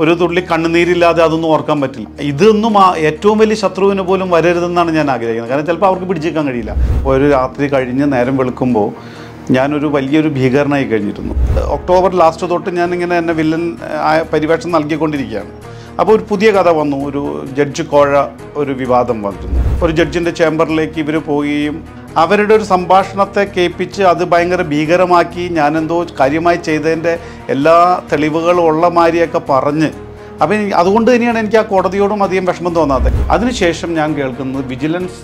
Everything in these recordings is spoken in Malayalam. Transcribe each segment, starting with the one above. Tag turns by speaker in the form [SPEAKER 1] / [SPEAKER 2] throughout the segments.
[SPEAKER 1] ഒരു തുള്ളി കണ്ണുനീരില്ലാതെ അതൊന്നും ഓർക്കാൻ പറ്റില്ല ഇതൊന്നും ഏറ്റവും വലിയ ശത്രുവിന് പോലും വരരുതെന്നാണ് ഞാൻ ആഗ്രഹിക്കുന്നത് കാരണം ചിലപ്പോൾ അവർക്ക് പിടിച്ചേക്കാൻ കഴിയില്ല ഒരു രാത്രി കഴിഞ്ഞ് നേരം വെളുക്കുമ്പോൾ ഞാനൊരു വലിയൊരു ഭീകരനായി കഴിഞ്ഞിരുന്നു ഒക്ടോബർ ലാസ്റ്റ് തൊട്ട് ഞാനിങ്ങനെ എന്നെ വില്ലൻ ആയ പരിവേഷം നൽകിക്കൊണ്ടിരിക്കുകയാണ് അപ്പോൾ ഒരു പുതിയ കഥ വന്നു ഒരു ജഡ്ജ് കോഴ ഒരു വിവാദം വന്നിരുന്നു ഒരു ജഡ്ജിൻ്റെ ചേംബറിലേക്ക് ഇവർ പോവുകയും അവരുടെ ഒരു സംഭാഷണത്തെ കേൾപ്പിച്ച് അത് ഭയങ്കര ഭീകരമാക്കി ഞാനെന്തോ കാര്യമായി ചെയ്തതിൻ്റെ എല്ലാ തെളിവുകളും ഉള്ള മാതിരിയൊക്കെ പറഞ്ഞ് അപ്പം അതുകൊണ്ട് തന്നെയാണ് എനിക്ക് ആ കോടതിയോടും അധികം വിഷമം തോന്നാത്തത് അതിനുശേഷം ഞാൻ കേൾക്കുന്നത് വിജിലൻസ്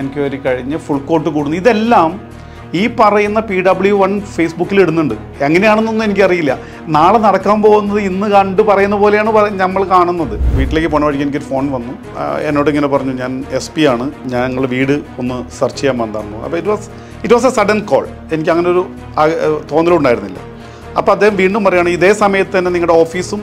[SPEAKER 1] എൻക്വയറി കഴിഞ്ഞ് ഫുൾ കോർട്ട് കൂടുന്നു ഇതെല്ലാം ഈ പറയുന്ന പി ഡബ്ല്യു വൺ ഫേസ്ബുക്കിൽ ഇടുന്നുണ്ട് എങ്ങനെയാണെന്നൊന്നും എനിക്കറിയില്ല നാളെ നടക്കാൻ പോകുന്നത് ഇന്ന് കണ്ട് പറയുന്ന പോലെയാണ് നമ്മൾ കാണുന്നത് വീട്ടിലേക്ക് പോണ വഴിക്ക് എനിക്കൊരു ഫോൺ വന്നു എന്നോട് ഇങ്ങനെ പറഞ്ഞു ഞാൻ എസ് പി ആണ് ഞങ്ങൾ വീട് ഒന്ന് സെർച്ച് ചെയ്യാൻ വന്നു അപ്പോൾ it was it was a sudden call എനിക്ക് അങ്ങനെ ഒരു തോന്നലുണ്ടായിരുന്നില്ല അപ്പോൾ അദ്ദേഹം വീണ്ടും പറയുകയാണ് ഇതേ സമയത്ത് തന്നെ നിങ്ങളുടെ ഓഫീസും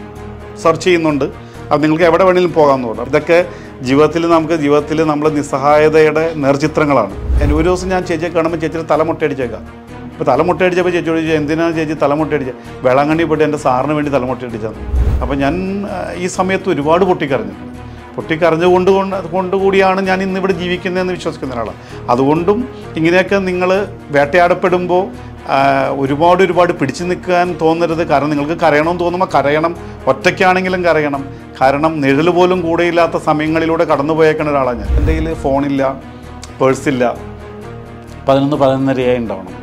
[SPEAKER 1] സെർച്ച് ചെയ്യുന്നുണ്ട് അപ്പോൾ നിങ്ങൾക്ക് എവിടെ വേണമെങ്കിലും പോകാമെന്ന് പറഞ്ഞു ഇതൊക്കെ ജീവിതത്തിൽ നമുക്ക് ജീവിതത്തിൽ നമ്മൾ നിസ്സഹായതയുടെ നേർചിത്രങ്ങളാണ് എൻ്റെ ഒരു ദിവസം ഞാൻ ചേച്ചിയെ കാണുമ്പോൾ ചേച്ചിയിൽ തലമുട്ടടിച്ചേക്കാം ഇപ്പോൾ തലമുട്ടടിച്ചപ്പോൾ ചേച്ചിയോട് ചോദിച്ചു എന്തിനാണ് ചേച്ചി തലമുട്ടടിച്ച് വേളാങ്കണ്ണി പോയിട്ട് എൻ്റെ സാറിന് വേണ്ടി തലമുട്ടയടിച്ചത് അപ്പോൾ ഞാൻ ഈ സമയത്ത് ഒരുപാട് പൊട്ടിക്കറിഞ്ഞു പൊട്ടിക്കറിഞ്ഞു കൊണ്ട് കൊണ്ടുകൂടിയാണ് ഞാൻ ഇന്നിവിടെ ജീവിക്കുന്നതെന്ന് വിശ്വസിക്കുന്ന ഒരാളാണ് അതുകൊണ്ടും ഇങ്ങനെയൊക്കെ നിങ്ങൾ വേട്ടയാടപ്പെടുമ്പോൾ ഒരുപാട് ഒരുപാട് പിടിച്ചു നിൽക്കാൻ തോന്നരുത് കാരണം നിങ്ങൾക്ക് കരയണമെന്ന് തോന്നുമ്പോൾ കരയണം ഒറ്റയ്ക്കാണെങ്കിലും കരയണം കാരണം നിഴൽ പോലും കൂടെയില്ലാത്ത സമയങ്ങളിലൂടെ കടന്നു പോയേക്കുന്ന ഒരാളാണ് ഞാൻ എൻ്റെ കയ്യിൽ ഫോണില്ല പേഴ്സില്ല പതിനൊന്ന് പതിനൊന്നരയായി ഉണ്ടാവണം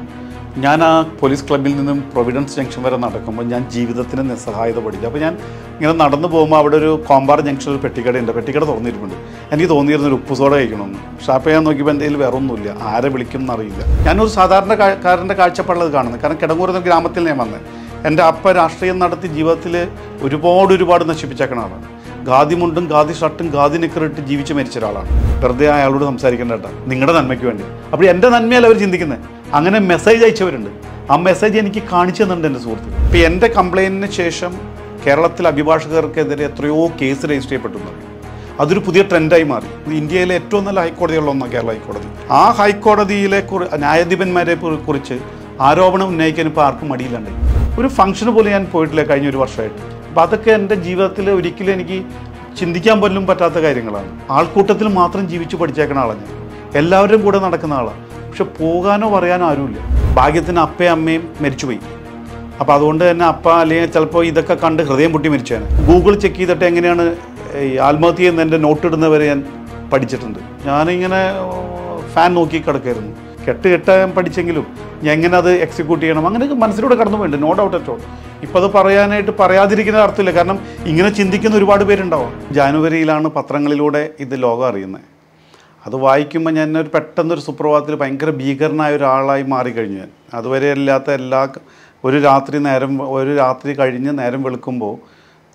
[SPEAKER 1] ഞാൻ ആ പോലീസ് ക്ലബ്ബിൽ നിന്നും പ്രൊവിഡൻസ് ജംഗ്ഷൻ വരെ നടക്കുമ്പോൾ ഞാൻ ജീവിതത്തിന് നിസ്സഹായത പഠിച്ചു അപ്പോൾ ഞാൻ ഇങ്ങനെ നടന്നു പോകുമ്പോൾ അവിടെ ഒരു കോമ്പാർ ജംഗ്ഷൻ ഒരു പെട്ടിക്കടയുണ്ട് പെട്ടിക്കട തുറന്നിരിപ്പുണ്ട് എനിക്ക് ഒരു ഉപ്പുസോട കഴിക്കണമെന്ന് അപ്പോൾ ഞാൻ നോക്കിയപ്പോൾ എന്തെങ്കിലും വേറെ ഒന്നുമില്ല ആരെ വിളിക്കും എന്നറിയില്ല ഞാനൊരു കാരൻ്റെ കാഴ്ചപ്പാടുള്ളത് കാണുന്നത് കാരണം കിടങ്ങൂർ എന്ന ഗ്രാമത്തിൽ ഞാൻ വന്നത് എൻ്റെ അപ്പ രാഷ്ട്രീയം നടത്തി ജീവിതത്തിൽ ഒരുപാട് ഒരുപാട് നശിപ്പിച്ച ആളാണ് ഖാദി മുണ്ടും ഖാദി ഷർട്ടും ഖാദി നിക്കറിട്ട് ജീവിച്ച് മരിച്ച ഒരാളാണ് വെറുതെ അയാളോട് സംസാരിക്കേണ്ട നിങ്ങളുടെ നന്മയ്ക്ക് വേണ്ടി അപ്പോൾ എൻ്റെ നന്മയല്ല അവർ ചിന്തിക്കുന്നത് അങ്ങനെ മെസ്സേജ് അയച്ചവരുണ്ട് ആ മെസ്സേജ് എനിക്ക് കാണിച്ചു തന്നിട്ടുണ്ട് എൻ്റെ സുഹൃത്ത് ഇപ്പം എൻ്റെ കംപ്ലയിൻറ്റിന് ശേഷം കേരളത്തിലെ അഭിഭാഷകർക്കെതിരെ എത്രയോ കേസ് രജിസ്റ്റർ ചെയ്യപ്പെട്ടിട്ടുണ്ട് അതൊരു പുതിയ ട്രെൻഡായി മാറി ഇന്ത്യയിലെ ഏറ്റവും നല്ല ഹൈക്കോടതികളിൽ ഒന്നാണ് കേരള ഹൈക്കോടതി ആ ഹൈക്കോടതിയിലെ ന്യായാധിപന്മാരെ കുറിച്ച് ആരോപണം ഉന്നയിക്കാൻ ഇപ്പോൾ ആർക്കും മടിയില്ലാണ്ട് ഒരു ഫംഗ്ഷന് പോലും ഞാൻ പോയിട്ടില്ല കഴിഞ്ഞ ഒരു വർഷമായിട്ട് അപ്പം അതൊക്കെ എൻ്റെ ജീവിതത്തിൽ ഒരിക്കലും എനിക്ക് ചിന്തിക്കാൻ പോലും പറ്റാത്ത കാര്യങ്ങളാണ് ആൾക്കൂട്ടത്തിൽ മാത്രം ജീവിച്ച് പഠിച്ചേക്കുന്ന ആളാണ് ഞാൻ എല്ലാവരും കൂടെ നടക്കുന്ന ആളാണ് പക്ഷെ പോകാനോ പറയാനോ ആരുമില്ല ഭാഗ്യത്തിന് അപ്പയും അമ്മയും മരിച്ചുപോയി അപ്പോൾ അതുകൊണ്ട് തന്നെ അപ്പ അല്ലെങ്കിൽ ചിലപ്പോൾ ഇതൊക്കെ കണ്ട് ഹൃദയം പൊട്ടി മരിച്ചാണ് ഗൂഗിൾ ചെക്ക് ചെയ്തിട്ട് എങ്ങനെയാണ് ഈ ആത്മഹത്യ എന്ന് എൻ്റെ നോട്ട് ഇടുന്നവരെ ഞാൻ പഠിച്ചിട്ടുണ്ട് ഞാനിങ്ങനെ ഫാൻ നോക്കി കിടക്കായിരുന്നു കെട്ട് കെട്ടാൻ പഠിച്ചെങ്കിലും ഞാൻ എങ്ങനെ അത് എക്സിക്യൂട്ട് ചെയ്യണം അങ്ങനെയൊക്കെ മനസ്സിലൂടെ കടന്നു പോയിട്ടുണ്ട് നോ ഡൗട്ട് അറ്റ് ഓൾ ഇപ്പം അത് പറയാനായിട്ട് പറയാതിരിക്കുന്ന അർത്ഥമില്ല കാരണം ഇങ്ങനെ ചിന്തിക്കുന്ന ഒരുപാട് പേരുണ്ടാവും ജാനുവരിയിലാണ് പത്രങ്ങളിലൂടെ ഇത് ലോകം അറിയുന്നത് അത് വായിക്കുമ്പോൾ ഞാൻ ഒരു പെട്ടെന്നൊരു സുപ്രഭാതത്തിൽ ഭയങ്കര ഭീകരനായ ഒരാളായി മാറിക്കഴിഞ്ഞു ഞാൻ അതുവരെ ഇല്ലാത്ത എല്ലാ ഒരു രാത്രി നേരം ഒരു രാത്രി കഴിഞ്ഞ് നേരം വെളുക്കുമ്പോൾ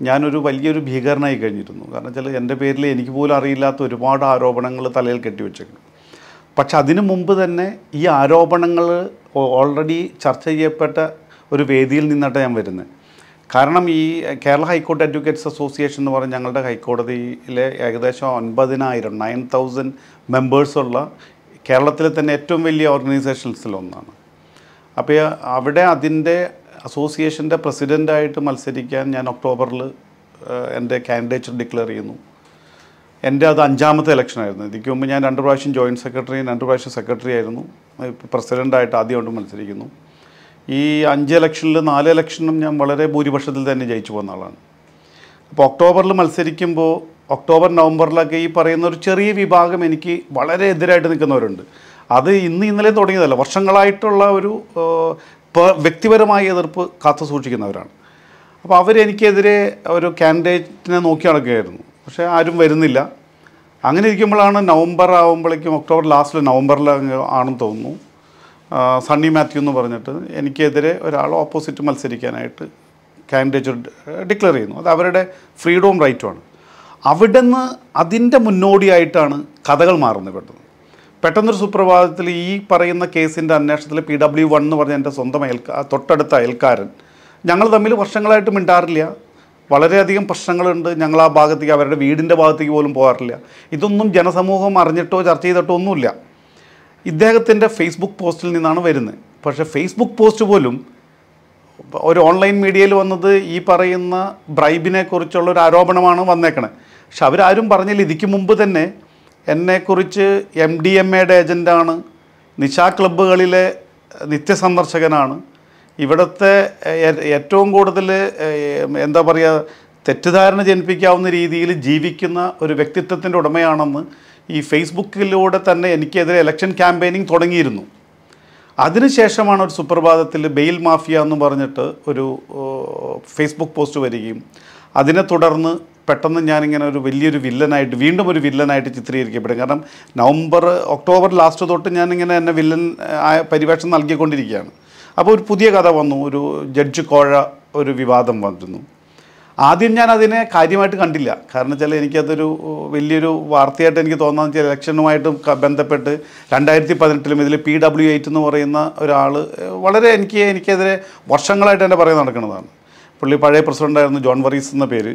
[SPEAKER 1] ഞാനൊരു വലിയൊരു ഭീകരനായി കഴിഞ്ഞിരുന്നു കാരണം വെച്ചാൽ എൻ്റെ പേരിൽ എനിക്ക് പോലും അറിയില്ലാത്ത ഒരുപാട് ആരോപണങ്ങൾ തലയിൽ കെട്ടിവെച്ചേക്കണം പക്ഷെ അതിനു മുമ്പ് തന്നെ ഈ ആരോപണങ്ങൾ ഓൾറെഡി ചർച്ച ചെയ്യപ്പെട്ട ഒരു വേദിയിൽ നിന്നിട്ട് ഞാൻ വരുന്നത് കാരണം ഈ കേരള ഹൈക്കോർട്ട് അഡ്വക്കേറ്റ്സ് അസോസിയേഷൻ എന്ന് പറഞ്ഞ ഞങ്ങളുടെ ഹൈക്കോടതിയിലെ ഏകദേശം ഒൻപതിനായിരം നയൻ തൗസൻഡ് മെമ്പേഴ്സുള്ള കേരളത്തിലെ തന്നെ ഏറ്റവും വലിയ ഓർഗനൈസേഷൻസിലൊന്നാണ് അപ്പോൾ അവിടെ അതിൻ്റെ അസോസിയേഷൻ്റെ പ്രസിഡൻ്റായിട്ട് മത്സരിക്കാൻ ഞാൻ ഒക്ടോബറിൽ എൻ്റെ കാൻഡിഡേച്ചർ ഡിക്ലെയർ ചെയ്യുന്നു എൻ്റെ അത് അഞ്ചാമത്തെ ഇലക്ഷനായിരുന്നു ഇതിക്ക് മുമ്പ് ഞാൻ രണ്ട് പ്രാവശ്യം ജോയിൻറ്റ് സെക്രട്ടറി രണ്ട് പ്രാവശ്യം സെക്രട്ടറി ആയിരുന്നു പ്രസിഡൻ്റായിട്ട് ആദ്യമായിട്ട് മത്സരിക്കുന്നു ഈ അഞ്ച് ഇലക്ഷനിൽ നാല് ഇലക്ഷനും ഞാൻ വളരെ ഭൂരിപക്ഷത്തിൽ തന്നെ ജയിച്ചു പോകുന്ന ആളാണ് അപ്പോൾ ഒക്ടോബറിൽ മത്സരിക്കുമ്പോൾ ഒക്ടോബർ നവംബറിലൊക്കെ ഈ പറയുന്ന ഒരു ചെറിയ വിഭാഗം എനിക്ക് വളരെ എതിരായിട്ട് നിൽക്കുന്നവരുണ്ട് അത് ഇന്ന് ഇന്നലെ തുടങ്ങിയതല്ല വർഷങ്ങളായിട്ടുള്ള ഒരു വ്യക്തിപരമായ എതിർപ്പ് കാത്തു സൂക്ഷിക്കുന്നവരാണ് അപ്പോൾ അവരെനിക്കെതിരെ ഒരു കാൻഡിഡേറ്റിനെ നോക്കി നടക്കുകയായിരുന്നു പക്ഷേ ആരും വരുന്നില്ല അങ്ങനെ ഇരിക്കുമ്പോഴാണ് നവംബർ ആകുമ്പോഴേക്കും ഒക്ടോബർ ലാസ്റ്റിൽ നവംബറിൽ ആണെന്ന് തോന്നുന്നു സണ്ണി മാത്യു എന്ന് പറഞ്ഞിട്ട് എനിക്കെതിരെ ഒരാൾ ഓപ്പോസിറ്റ് മത്സരിക്കാനായിട്ട് കാൻഡിഡേറ്റ് ഡിക്ലെയർ ചെയ്യുന്നു അത് അവരുടെ ഫ്രീഡവും റൈറ്റുമാണ് അവിടെ നിന്ന് അതിൻ്റെ മുന്നോടിയായിട്ടാണ് കഥകൾ മാറുന്നത് പെട്ടെന്ന് പെട്ടെന്നൊരു സുപ്രഭാതത്തിൽ ഈ പറയുന്ന കേസിൻ്റെ അന്വേഷണത്തിൽ പി ഡബ്ല്യു വൺ എന്ന് പറഞ്ഞ എൻ്റെ സ്വന്തം അയൽക്കാ തൊട്ടടുത്ത അയൽക്കാരൻ ഞങ്ങൾ തമ്മിൽ വർഷങ്ങളായിട്ട് മിണ്ടാറില്ല വളരെയധികം പ്രശ്നങ്ങളുണ്ട് ഞങ്ങൾ ആ ഭാഗത്തേക്ക് അവരുടെ വീടിൻ്റെ ഭാഗത്തേക്ക് പോലും പോകാറില്ല ഇതൊന്നും ജനസമൂഹം അറിഞ്ഞിട്ടോ ചർച്ച ചെയ്തിട്ടോ ഒന്നുമില്ല ഇദ്ദേഹത്തിൻ്റെ ഫേസ്ബുക്ക് പോസ്റ്റിൽ നിന്നാണ് വരുന്നത് പക്ഷേ ഫേസ്ബുക്ക് പോസ്റ്റ് പോലും ഒരു ഓൺലൈൻ മീഡിയയിൽ വന്നത് ഈ പറയുന്ന ബ്രൈബിനെ കുറിച്ചുള്ള ഒരു ആരോപണമാണ് വന്നേക്കണേ പക്ഷെ അവരാരും പറഞ്ഞില്ല ഇതിക്ക് മുമ്പ് തന്നെ എന്നെക്കുറിച്ച് എം ഡി എം എയുടെ ഏജൻ്റാണ് നിശാ ക്ലബ്ബുകളിലെ നിത്യസന്ദർശകനാണ് ഇവിടുത്തെ ഏറ്റവും കൂടുതൽ എന്താ പറയുക തെറ്റിദ്ധാരണ ജനിപ്പിക്കാവുന്ന രീതിയിൽ ജീവിക്കുന്ന ഒരു വ്യക്തിത്വത്തിൻ്റെ ഉടമയാണെന്ന് ഈ ഫേസ്ബുക്കിലൂടെ തന്നെ എനിക്കെതിരെ ഇലക്ഷൻ ക്യാമ്പയിനിങ് തുടങ്ങിയിരുന്നു അതിനുശേഷമാണ് ഒരു സുപ്രഭാതത്തിൽ ബെയിൽ മാഫിയ എന്ന് പറഞ്ഞിട്ട് ഒരു ഫേസ്ബുക്ക് പോസ്റ്റ് വരികയും അതിനെ തുടർന്ന് പെട്ടെന്ന് ഞാനിങ്ങനെ ഒരു വലിയൊരു വില്ലനായിട്ട് വീണ്ടും ഒരു വില്ലനായിട്ട് ചിത്രീകരിക്കപ്പെടും കാരണം നവംബർ ഒക്ടോബർ ലാസ്റ്റ് തൊട്ട് ഞാനിങ്ങനെ എന്നെ വില്ലൻ പരിവേഷം നൽകിക്കൊണ്ടിരിക്കുകയാണ് അപ്പോൾ ഒരു പുതിയ കഥ വന്നു ഒരു ജഡ്ജ് കോഴ ഒരു വിവാദം വന്നിരുന്നു ആദ്യം ഞാൻ അതിനെ കാര്യമായിട്ട് കണ്ടില്ല കാരണം വെച്ചാൽ എനിക്കതൊരു വലിയൊരു വാർത്തയായിട്ട് എനിക്ക് തോന്നാന്ന് വെച്ചാൽ ഇലക്ഷനുമായിട്ടും ബന്ധപ്പെട്ട് രണ്ടായിരത്തി പതിനെട്ടിലും ഇതിൽ പി ഡബ്ല്യു എയ്റ്റ് എന്ന് പറയുന്ന ഒരാൾ വളരെ എനിക്ക് എനിക്കെതിരെ വർഷങ്ങളായിട്ട് എൻ്റെ പുറകെ നടക്കുന്നതാണ് പുള്ളി പഴയ പ്രസിഡൻ്റായിരുന്നു ജോൺ വറീസ് എന്ന പേര്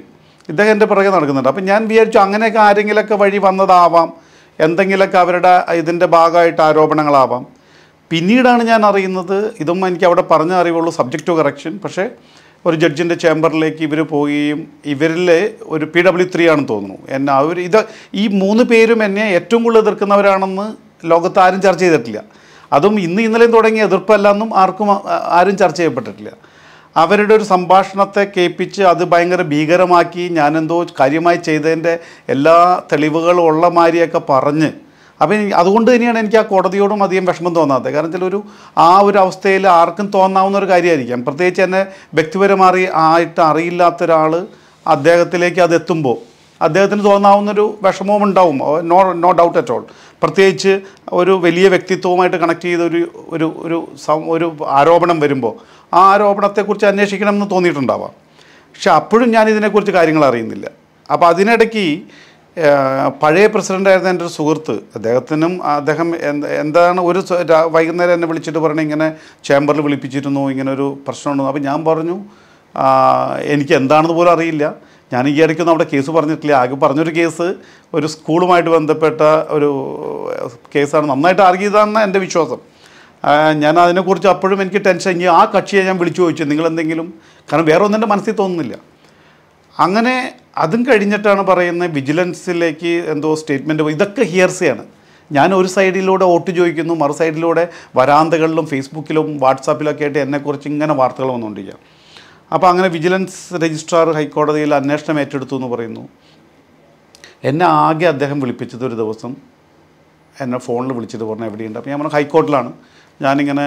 [SPEAKER 1] ഇദ്ദേഹം എൻ്റെ പുറകെ നടക്കുന്നുണ്ട് അപ്പം ഞാൻ വിചാരിച്ചു അങ്ങനെയൊക്കെ ആരെങ്കിലൊക്കെ വഴി വന്നതാവാം എന്തെങ്കിലുമൊക്കെ അവരുടെ ഇതിൻ്റെ ഭാഗമായിട്ട് ആരോപണങ്ങളാവാം പിന്നീടാണ് ഞാൻ അറിയുന്നത് ഇതും എനിക്ക് അവിടെ പറഞ്ഞ അറിവുള്ളൂ സബ്ജക്റ്റ് ടു കറക്ഷൻ പക്ഷേ ഒരു ജഡ്ജിൻ്റെ ചേംബറിലേക്ക് ഇവർ പോവുകയും ഇവരിൽ ഒരു പി ഡബ്ല്യു ത്രീ ആണെന്ന് തോന്നുന്നു എന്നെ അവർ ഇത് ഈ മൂന്ന് പേരും എന്നെ ഏറ്റവും കൂടുതൽ എതിർക്കുന്നവരാണെന്ന് ലോകത്ത് ആരും ചർച്ച ചെയ്തിട്ടില്ല അതും ഇന്ന് ഇന്നലെയും തുടങ്ങിയ എന്നും ആർക്കും ആരും ചർച്ച ചെയ്യപ്പെട്ടിട്ടില്ല അവരുടെ ഒരു സംഭാഷണത്തെ കേൾപ്പിച്ച് അത് ഭയങ്കര ഭീകരമാക്കി ഞാനെന്തോ കാര്യമായി ചെയ്തതിൻ്റെ എല്ലാ തെളിവുകളും ഉള്ള മാതിരിയൊക്കെ പറഞ്ഞ് അപ്പം അതുകൊണ്ട് തന്നെയാണ് എനിക്ക് ആ കോടതിയോടും അധികം വിഷമം തോന്നാത്തത് കാരണം വെച്ചാൽ ഒരു ആ ഒരു അവസ്ഥയിൽ ആർക്കും തോന്നാവുന്ന ഒരു കാര്യമായിരിക്കാം പ്രത്യേകിച്ച് എന്നെ വ്യക്തിപരമായി ആയിട്ട് അറിയില്ലാത്ത ഒരാൾ അദ്ദേഹത്തിലേക്ക് അത് എത്തുമ്പോൾ അദ്ദേഹത്തിന് തോന്നാവുന്നൊരു വിഷമവും ഉണ്ടാവും no no doubt at all പ്രത്യേകിച്ച് ഒരു വലിയ വ്യക്തിത്വവുമായിട്ട് കണക്ട് ചെയ്ത ഒരു ഒരു ഒരു ഒരു ആരോപണം വരുമ്പോൾ ആ ആരോപണത്തെക്കുറിച്ച് അന്വേഷിക്കണം എന്ന് തോന്നിയിട്ടുണ്ടാവാം പക്ഷെ അപ്പോഴും ഞാൻ ഇതിനെക്കുറിച്ച് കാര്യങ്ങൾ അറിയുന്നില്ല അപ്പോൾ അതിനിടയ്ക്ക് പഴയ പ്രസിഡൻ്റായിരുന്ന എൻ്റെ ഒരു സുഹൃത്ത് അദ്ദേഹത്തിനും അദ്ദേഹം എന്താണ് ഒരു വൈകുന്നേരം എന്നെ വിളിച്ചിട്ട് പറഞ്ഞു ഇങ്ങനെ ചേംബറിൽ വിളിപ്പിച്ചിരുന്നു ഇങ്ങനെ ഒരു പ്രശ്നമുണ്ടെന്ന് അപ്പോൾ ഞാൻ പറഞ്ഞു എനിക്ക് എന്താണെന്ന് പോലും അറിയില്ല ഞാൻ ഈ ഇടയ്ക്കൊന്നും അവിടെ കേസ് പറഞ്ഞിട്ടില്ല ആകെ പറഞ്ഞൊരു കേസ് ഒരു സ്കൂളുമായിട്ട് ബന്ധപ്പെട്ട ഒരു കേസാണ് നന്നായിട്ട് ആർഗ്യ എൻ്റെ വിശ്വാസം ഞാൻ അതിനെക്കുറിച്ച് അപ്പോഴും എനിക്ക് ടെൻഷൻ ഇനി ആ കക്ഷിയെ ഞാൻ വിളിച്ചു ചോദിച്ചു നിങ്ങളെന്തെങ്കിലും കാരണം വേറെ ഒന്നും എൻ്റെ മനസ്സിൽ തോന്നുന്നില്ല അങ്ങനെ അതും കഴിഞ്ഞിട്ടാണ് പറയുന്നത് വിജിലൻസിലേക്ക് എന്തോ സ്റ്റേറ്റ്മെൻറ്റ് ഇതൊക്കെ ഹിയർസിയാണ് ഞാൻ ഒരു സൈഡിലൂടെ വോട്ട് ചോദിക്കുന്നു മറു സൈഡിലൂടെ വരാന്തകളിലും ഫേസ്ബുക്കിലും വാട്സാപ്പിലൊക്കെ ആയിട്ട് എന്നെക്കുറിച്ച് ഇങ്ങനെ വാർത്തകൾ വന്നുകൊണ്ടിരിക്കുക അപ്പോൾ അങ്ങനെ വിജിലൻസ് രജിസ്ട്രാർ ഹൈക്കോടതിയിൽ അന്വേഷണം ഏറ്റെടുത്തു എന്ന് പറയുന്നു എന്നെ ആകെ അദ്ദേഹം വിളിപ്പിച്ചത് ഒരു ദിവസം എന്നെ ഫോണിൽ വിളിച്ചിട്ട് പറഞ്ഞു എവിടെയുണ്ട് അപ്പോൾ ഞാൻ പറഞ്ഞു ഹൈക്കോർട്ടിലാണ് ഞാനിങ്ങനെ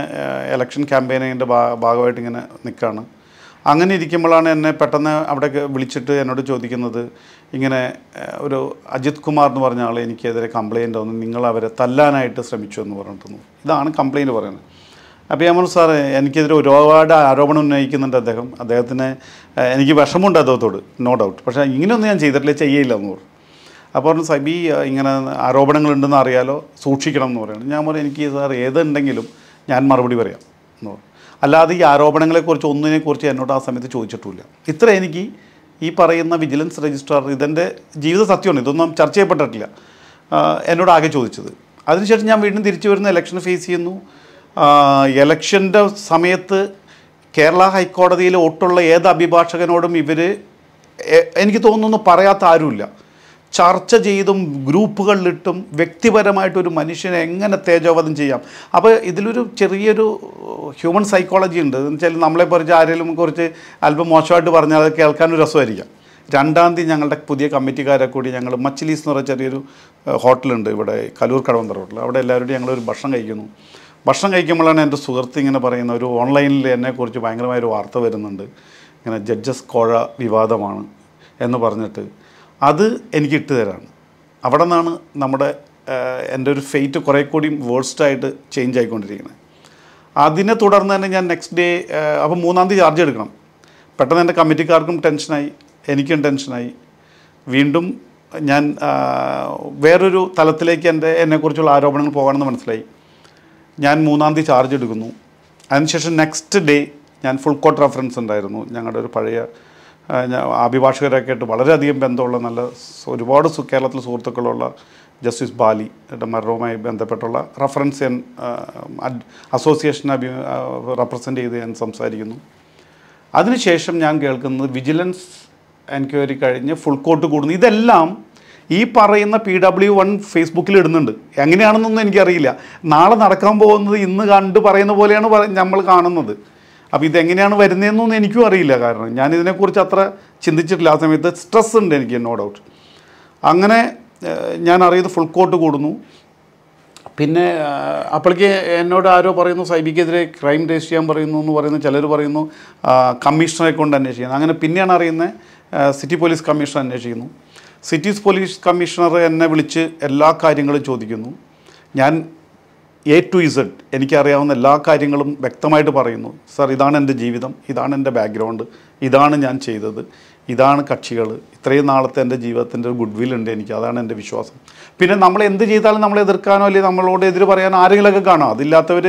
[SPEAKER 1] ഇലക്ഷൻ ക്യാമ്പയിനിൻ്റെ ഭാഗമായിട്ട് ഇങ്ങനെ നിൽക്കുകയാണ് അങ്ങനെ ഇരിക്കുമ്പോഴാണ് എന്നെ പെട്ടെന്ന് അവിടെ വിളിച്ചിട്ട് എന്നോട് ചോദിക്കുന്നത് ഇങ്ങനെ ഒരു അജിത് കുമാർ എന്ന് പറഞ്ഞ ആൾ എനിക്കെതിരെ കംപ്ലയിൻ്റ് വന്നു നിങ്ങൾ അവരെ തല്ലാനായിട്ട് ശ്രമിച്ചു എന്ന് പറഞ്ഞിരുന്നു ഇതാണ് കംപ്ലയിൻറ്റ് പറയുന്നത് അപ്പോൾ ഞാൻ പറഞ്ഞു എനിക്കെതിരെ ഒരുപാട് ആരോപണം ഉന്നയിക്കുന്നുണ്ട് അദ്ദേഹം അദ്ദേഹത്തിന് എനിക്ക് വിഷമമുണ്ട് അദ്ദേഹത്തോട് നോ ഡൗട്ട് പക്ഷേ ഇങ്ങനെയൊന്നും ഞാൻ ചെയ്തിട്ടില്ല ചെയ്യയില്ല എന്ന് പറഞ്ഞു അപ്പോൾ പറഞ്ഞു സബി ഇങ്ങനെ ആരോപണങ്ങളുണ്ടെന്ന് അറിയാലോ സൂക്ഷിക്കണം എന്ന് പറയുന്നത് ഞാൻ പറഞ്ഞു എനിക്ക് സാർ ഏതുണ്ടെങ്കിലും ഞാൻ മറുപടി പറയാം എന്ന് പറഞ്ഞു അല്ലാതെ ഈ ആരോപണങ്ങളെക്കുറിച്ച് കുറിച്ച് എന്നോട് ആ സമയത്ത് ചോദിച്ചിട്ടില്ല ഇത്ര എനിക്ക് ഈ പറയുന്ന വിജിലൻസ് രജിസ്ട്രാർ ഇതിൻ്റെ ജീവിത സത്യമാണ് ഇതൊന്നും ചർച്ച ചെയ്യപ്പെട്ടിട്ടില്ല എന്നോട് ആകെ ചോദിച്ചത് അതിനുശേഷം ഞാൻ വീണ്ടും തിരിച്ചു വരുന്ന ഇലക്ഷൻ ഫേസ് ചെയ്യുന്നു ഇലക്ഷൻ്റെ സമയത്ത് കേരള ഹൈക്കോടതിയിൽ ഒട്ടുള്ള ഏത് അഭിഭാഷകനോടും ഇവർ എനിക്ക് തോന്നുന്നു പറയാത്ത ആരുമില്ല ചർച്ച ചെയ്തും ഗ്രൂപ്പുകളിലിട്ടും വ്യക്തിപരമായിട്ട് ഒരു മനുഷ്യനെ എങ്ങനെ തേജോവധം ചെയ്യാം അപ്പോൾ ഇതിലൊരു ചെറിയൊരു ഹ്യൂമൻ സൈക്കോളജി ഉണ്ട് എന്ന് വെച്ചാൽ നമ്മളെ കുറിച്ച് ആരെങ്കിലും കുറിച്ച് അല്പം മോശമായിട്ട് പറഞ്ഞാൽ അത് കേൾക്കാനൊരു രസമായിരിക്കാം രണ്ടാം തീയതി ഞങ്ങളുടെ പുതിയ കമ്മിറ്റിക്കാരെ കൂടി ഞങ്ങൾ മച്ചിലീസ് എന്ന് പറഞ്ഞ ചെറിയൊരു ഹോട്ടലുണ്ട് ഇവിടെ കലൂർ കടവന്തര ഹോട്ടൽ അവിടെ എല്ലാവരും ഞങ്ങളൊരു ഭക്ഷണം കഴിക്കുന്നു ഭക്ഷണം കഴിക്കുമ്പോഴാണ് എൻ്റെ സുഹൃത്ത് ഇങ്ങനെ പറയുന്ന ഒരു ഓൺലൈനിൽ എന്നെക്കുറിച്ച് ഭയങ്കരമായൊരു വാർത്ത വരുന്നുണ്ട് ഇങ്ങനെ ജഡ്ജസ് കോഴ വിവാദമാണ് എന്ന് പറഞ്ഞിട്ട് അത് എനിക്ക് ഇട്ട് തരാണ് അവിടെ നിന്നാണ് നമ്മുടെ എൻ്റെ ഒരു ഫെയ്റ്റ് കുറേ കൂടി വേഴ്സ്റ്റായിട്ട് ചേഞ്ച് ആയിക്കൊണ്ടിരിക്കുന്നത് അതിനെ തുടർന്ന് തന്നെ ഞാൻ നെക്സ്റ്റ് ഡേ അപ്പോൾ മൂന്നാം തീയതി ചാർജ് എടുക്കണം പെട്ടെന്ന് എൻ്റെ കമ്മിറ്റിക്കാർക്കും ടെൻഷനായി എനിക്കും ടെൻഷനായി വീണ്ടും ഞാൻ വേറൊരു തലത്തിലേക്ക് എൻ്റെ എന്നെക്കുറിച്ചുള്ള ആരോപണങ്ങൾ പോകണമെന്ന് മനസ്സിലായി ഞാൻ മൂന്നാം തീയതി ചാർജ് എടുക്കുന്നു അതിനുശേഷം നെക്സ്റ്റ് ഡേ ഞാൻ ഫുൾ കോട്ട് റെഫറൻസ് ഉണ്ടായിരുന്നു ഞങ്ങളുടെ ഒരു പഴയ അഭിഭാഷകരൊക്കെ ആയിട്ട് വളരെയധികം ബന്ധമുള്ള നല്ല ഒരുപാട് കേരളത്തിൽ സുഹൃത്തുക്കളുള്ള ജസ്റ്റിസ് ബാലി മരണവുമായി ബന്ധപ്പെട്ടുള്ള റഫറൻസ് ഞാൻ അസോസിയേഷൻ അഭി റെപ്രസെൻ്റ് ചെയ്ത് ഞാൻ സംസാരിക്കുന്നു അതിനുശേഷം ഞാൻ കേൾക്കുന്നത് വിജിലൻസ് എൻക്വയറി കഴിഞ്ഞ് ഫുൾ കോട്ട് കൂടുന്നു ഇതെല്ലാം ഈ പറയുന്ന പി ഡബ്ല്യു വൺ ഫേസ്ബുക്കിൽ ഇടുന്നുണ്ട് എങ്ങനെയാണെന്നൊന്നും എനിക്കറിയില്ല നാളെ നടക്കാൻ പോകുന്നത് ഇന്ന് കണ്ട് പറയുന്ന പോലെയാണ് നമ്മൾ കാണുന്നത് അപ്പോൾ ഇതെങ്ങനെയാണ് വരുന്നതെന്നൊന്നും എനിക്കും അറിയില്ല കാരണം ഞാൻ ഇതിനെക്കുറിച്ച് അത്ര ചിന്തിച്ചിട്ടില്ല ആ സമയത്ത് സ്ട്രെസ് ഉണ്ട് എനിക്ക് നോ ഡൗട്ട് അങ്ങനെ ഞാൻ അറിയത് ഫുൾ കോട്ട് കൂടുന്നു പിന്നെ അപ്പോഴേക്ക് എന്നോട് ആരോ പറയുന്നു സൈബിക്കെതിരെ ക്രൈം രജിസ്റ്റർ ചെയ്യാൻ പറയുന്നു എന്ന് പറയുന്നു ചിലർ പറയുന്നു കമ്മീഷണറെ കൊണ്ട് അന്വേഷിക്കുന്നു അങ്ങനെ പിന്നെയാണ് അറിയുന്നത് സിറ്റി പോലീസ് കമ്മീഷണർ അന്വേഷിക്കുന്നു സിറ്റി പോലീസ് കമ്മീഷണർ എന്നെ വിളിച്ച് എല്ലാ കാര്യങ്ങളും ചോദിക്കുന്നു ഞാൻ എ ടു ഇസഡ് എനിക്കറിയാവുന്ന എല്ലാ കാര്യങ്ങളും വ്യക്തമായിട്ട് പറയുന്നു സാർ ഇതാണ് എൻ്റെ ജീവിതം ഇതാണ് എൻ്റെ ബാക്ക്ഗ്രൗണ്ട് ഇതാണ് ഞാൻ ചെയ്തത് ഇതാണ് കക്ഷികൾ ഇത്രയും നാളത്തെ എൻ്റെ ജീവിതത്തിൻ്റെ ഒരു ഗുഡ് വിൽ ഉണ്ട് എനിക്ക് അതാണ് എൻ്റെ വിശ്വാസം പിന്നെ നമ്മൾ എന്ത് ചെയ്താലും നമ്മളെ എതിർക്കാനോ അല്ലെങ്കിൽ നമ്മളോട് എതിർ പറയാനോ ആരെങ്കിലുമൊക്കെ കാണാം അതില്ലാത്തവർ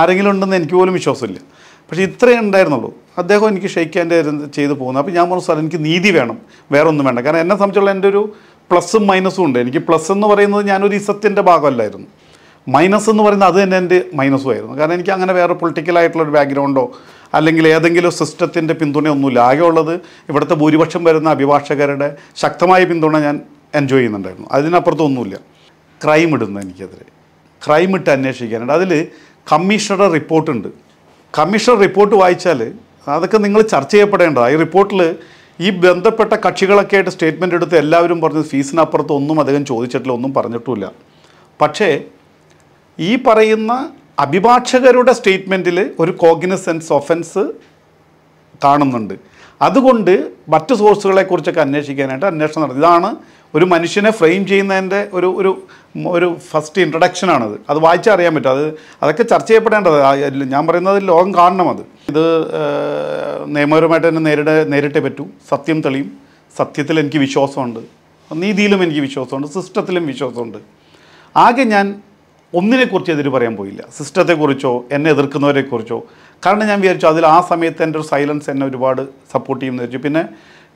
[SPEAKER 1] ആരെങ്കിലും ഉണ്ടെന്ന് എനിക്ക് പോലും വിശ്വാസമില്ല പക്ഷേ ഇത്രയേ ഉണ്ടായിരുന്നുള്ളൂ അദ്ദേഹം എനിക്ക് ഷെയ്ക്ക് ഹാൻഡ് ചെയ്ത് പോകുന്നത് അപ്പോൾ ഞാൻ പറഞ്ഞു സാർ എനിക്ക് നീതി വേണം വേറെ ഒന്നും വേണ്ട കാരണം എന്നെ സംബന്ധിച്ചുള്ള എൻ്റെ ഒരു പ്ലസ്സും മൈനസും ഉണ്ട് എനിക്ക് പ്ലസ് എന്ന് പറയുന്നത് ഞാനൊരു ഇസത്തിൻ്റെ ഭാഗമല്ലായിരുന്നു മൈനസ് എന്ന് പറയുന്നത് അത് തന്നെ എൻ്റെ മൈനസും ആയിരുന്നു കാരണം എനിക്ക് അങ്ങനെ വേറെ പൊളിറ്റിക്കലായിട്ടുള്ളൊരു ബാക്ക്ഗ്രൗണ്ടോ അല്ലെങ്കിൽ ഏതെങ്കിലും സിസ്റ്റത്തിൻ്റെ പിന്തുണയൊന്നുമില്ല ആകെ ഉള്ളത് ഇവിടുത്തെ ഭൂരിപക്ഷം വരുന്ന അഭിഭാഷകരുടെ ശക്തമായ പിന്തുണ ഞാൻ എൻജോയ് ചെയ്യുന്നുണ്ടായിരുന്നു അതിനപ്പുറത്തൊന്നുമില്ല ക്രൈം ഇടുന്നു എനിക്കെതിരെ ക്രൈം ഇട്ട് അന്വേഷിക്കാനുണ്ട് അതിൽ കമ്മീഷണറുടെ റിപ്പോർട്ടുണ്ട് കമ്മീഷണർ റിപ്പോർട്ട് വായിച്ചാൽ അതൊക്കെ നിങ്ങൾ ചർച്ച ചെയ്യപ്പെടേണ്ടതാണ് ഈ റിപ്പോർട്ടിൽ ഈ ബന്ധപ്പെട്ട കക്ഷികളൊക്കെ ആയിട്ട് സ്റ്റേറ്റ്മെൻ്റ് എടുത്ത് എല്ലാവരും പറഞ്ഞു ഫീസിനപ്പുറത്ത് ഒന്നും അധികം ചോദിച്ചിട്ടില്ല ഒന്നും പറഞ്ഞിട്ടുമില്ല പക്ഷേ ഈ പറയുന്ന അഭിഭാഷകരുടെ സ്റ്റേറ്റ്മെൻറ്റിൽ ഒരു കോഗ്നിസൻസ് ഒഫൻസ് കാണുന്നുണ്ട് അതുകൊണ്ട് മറ്റു സോഴ്സുകളെക്കുറിച്ചൊക്കെ അന്വേഷിക്കാനായിട്ട് അന്വേഷണം നടത്തി ഇതാണ് ഒരു മനുഷ്യനെ ഫ്രെയിം ചെയ്യുന്നതിൻ്റെ ഒരു ഒരു ഒരു ഫസ്റ്റ് ഇൻട്രഡക്ഷനാണത് അത് വായിച്ചാൽ അറിയാൻ പറ്റും അത് അതൊക്കെ ചർച്ച ചെയ്യപ്പെടേണ്ടത് ഞാൻ പറയുന്നത് ലോകം കാണണം അത് ഇത് നിയമപരമായിട്ട് തന്നെ നേരിട നേരിട്ടേ പറ്റൂ സത്യം തെളിയും സത്യത്തിൽ എനിക്ക് വിശ്വാസമുണ്ട് നീതിയിലും എനിക്ക് വിശ്വാസമുണ്ട് സിസ്റ്റത്തിലും വിശ്വാസമുണ്ട് ആകെ ഞാൻ ഒന്നിനെക്കുറിച്ച് എതിര് പറയാൻ പോയില്ല സിസ്റ്റത്തെക്കുറിച്ചോ എന്നെ എതിർക്കുന്നവരെക്കുറിച്ചോ കാരണം ഞാൻ വിചാരിച്ചു അതിൽ ആ സമയത്ത് എൻ്റെ ഒരു സൈലൻസ് എന്നെ ഒരുപാട് സപ്പോർട്ട് ചെയ്യുമെന്ന് വിചാരിച്ചു പിന്നെ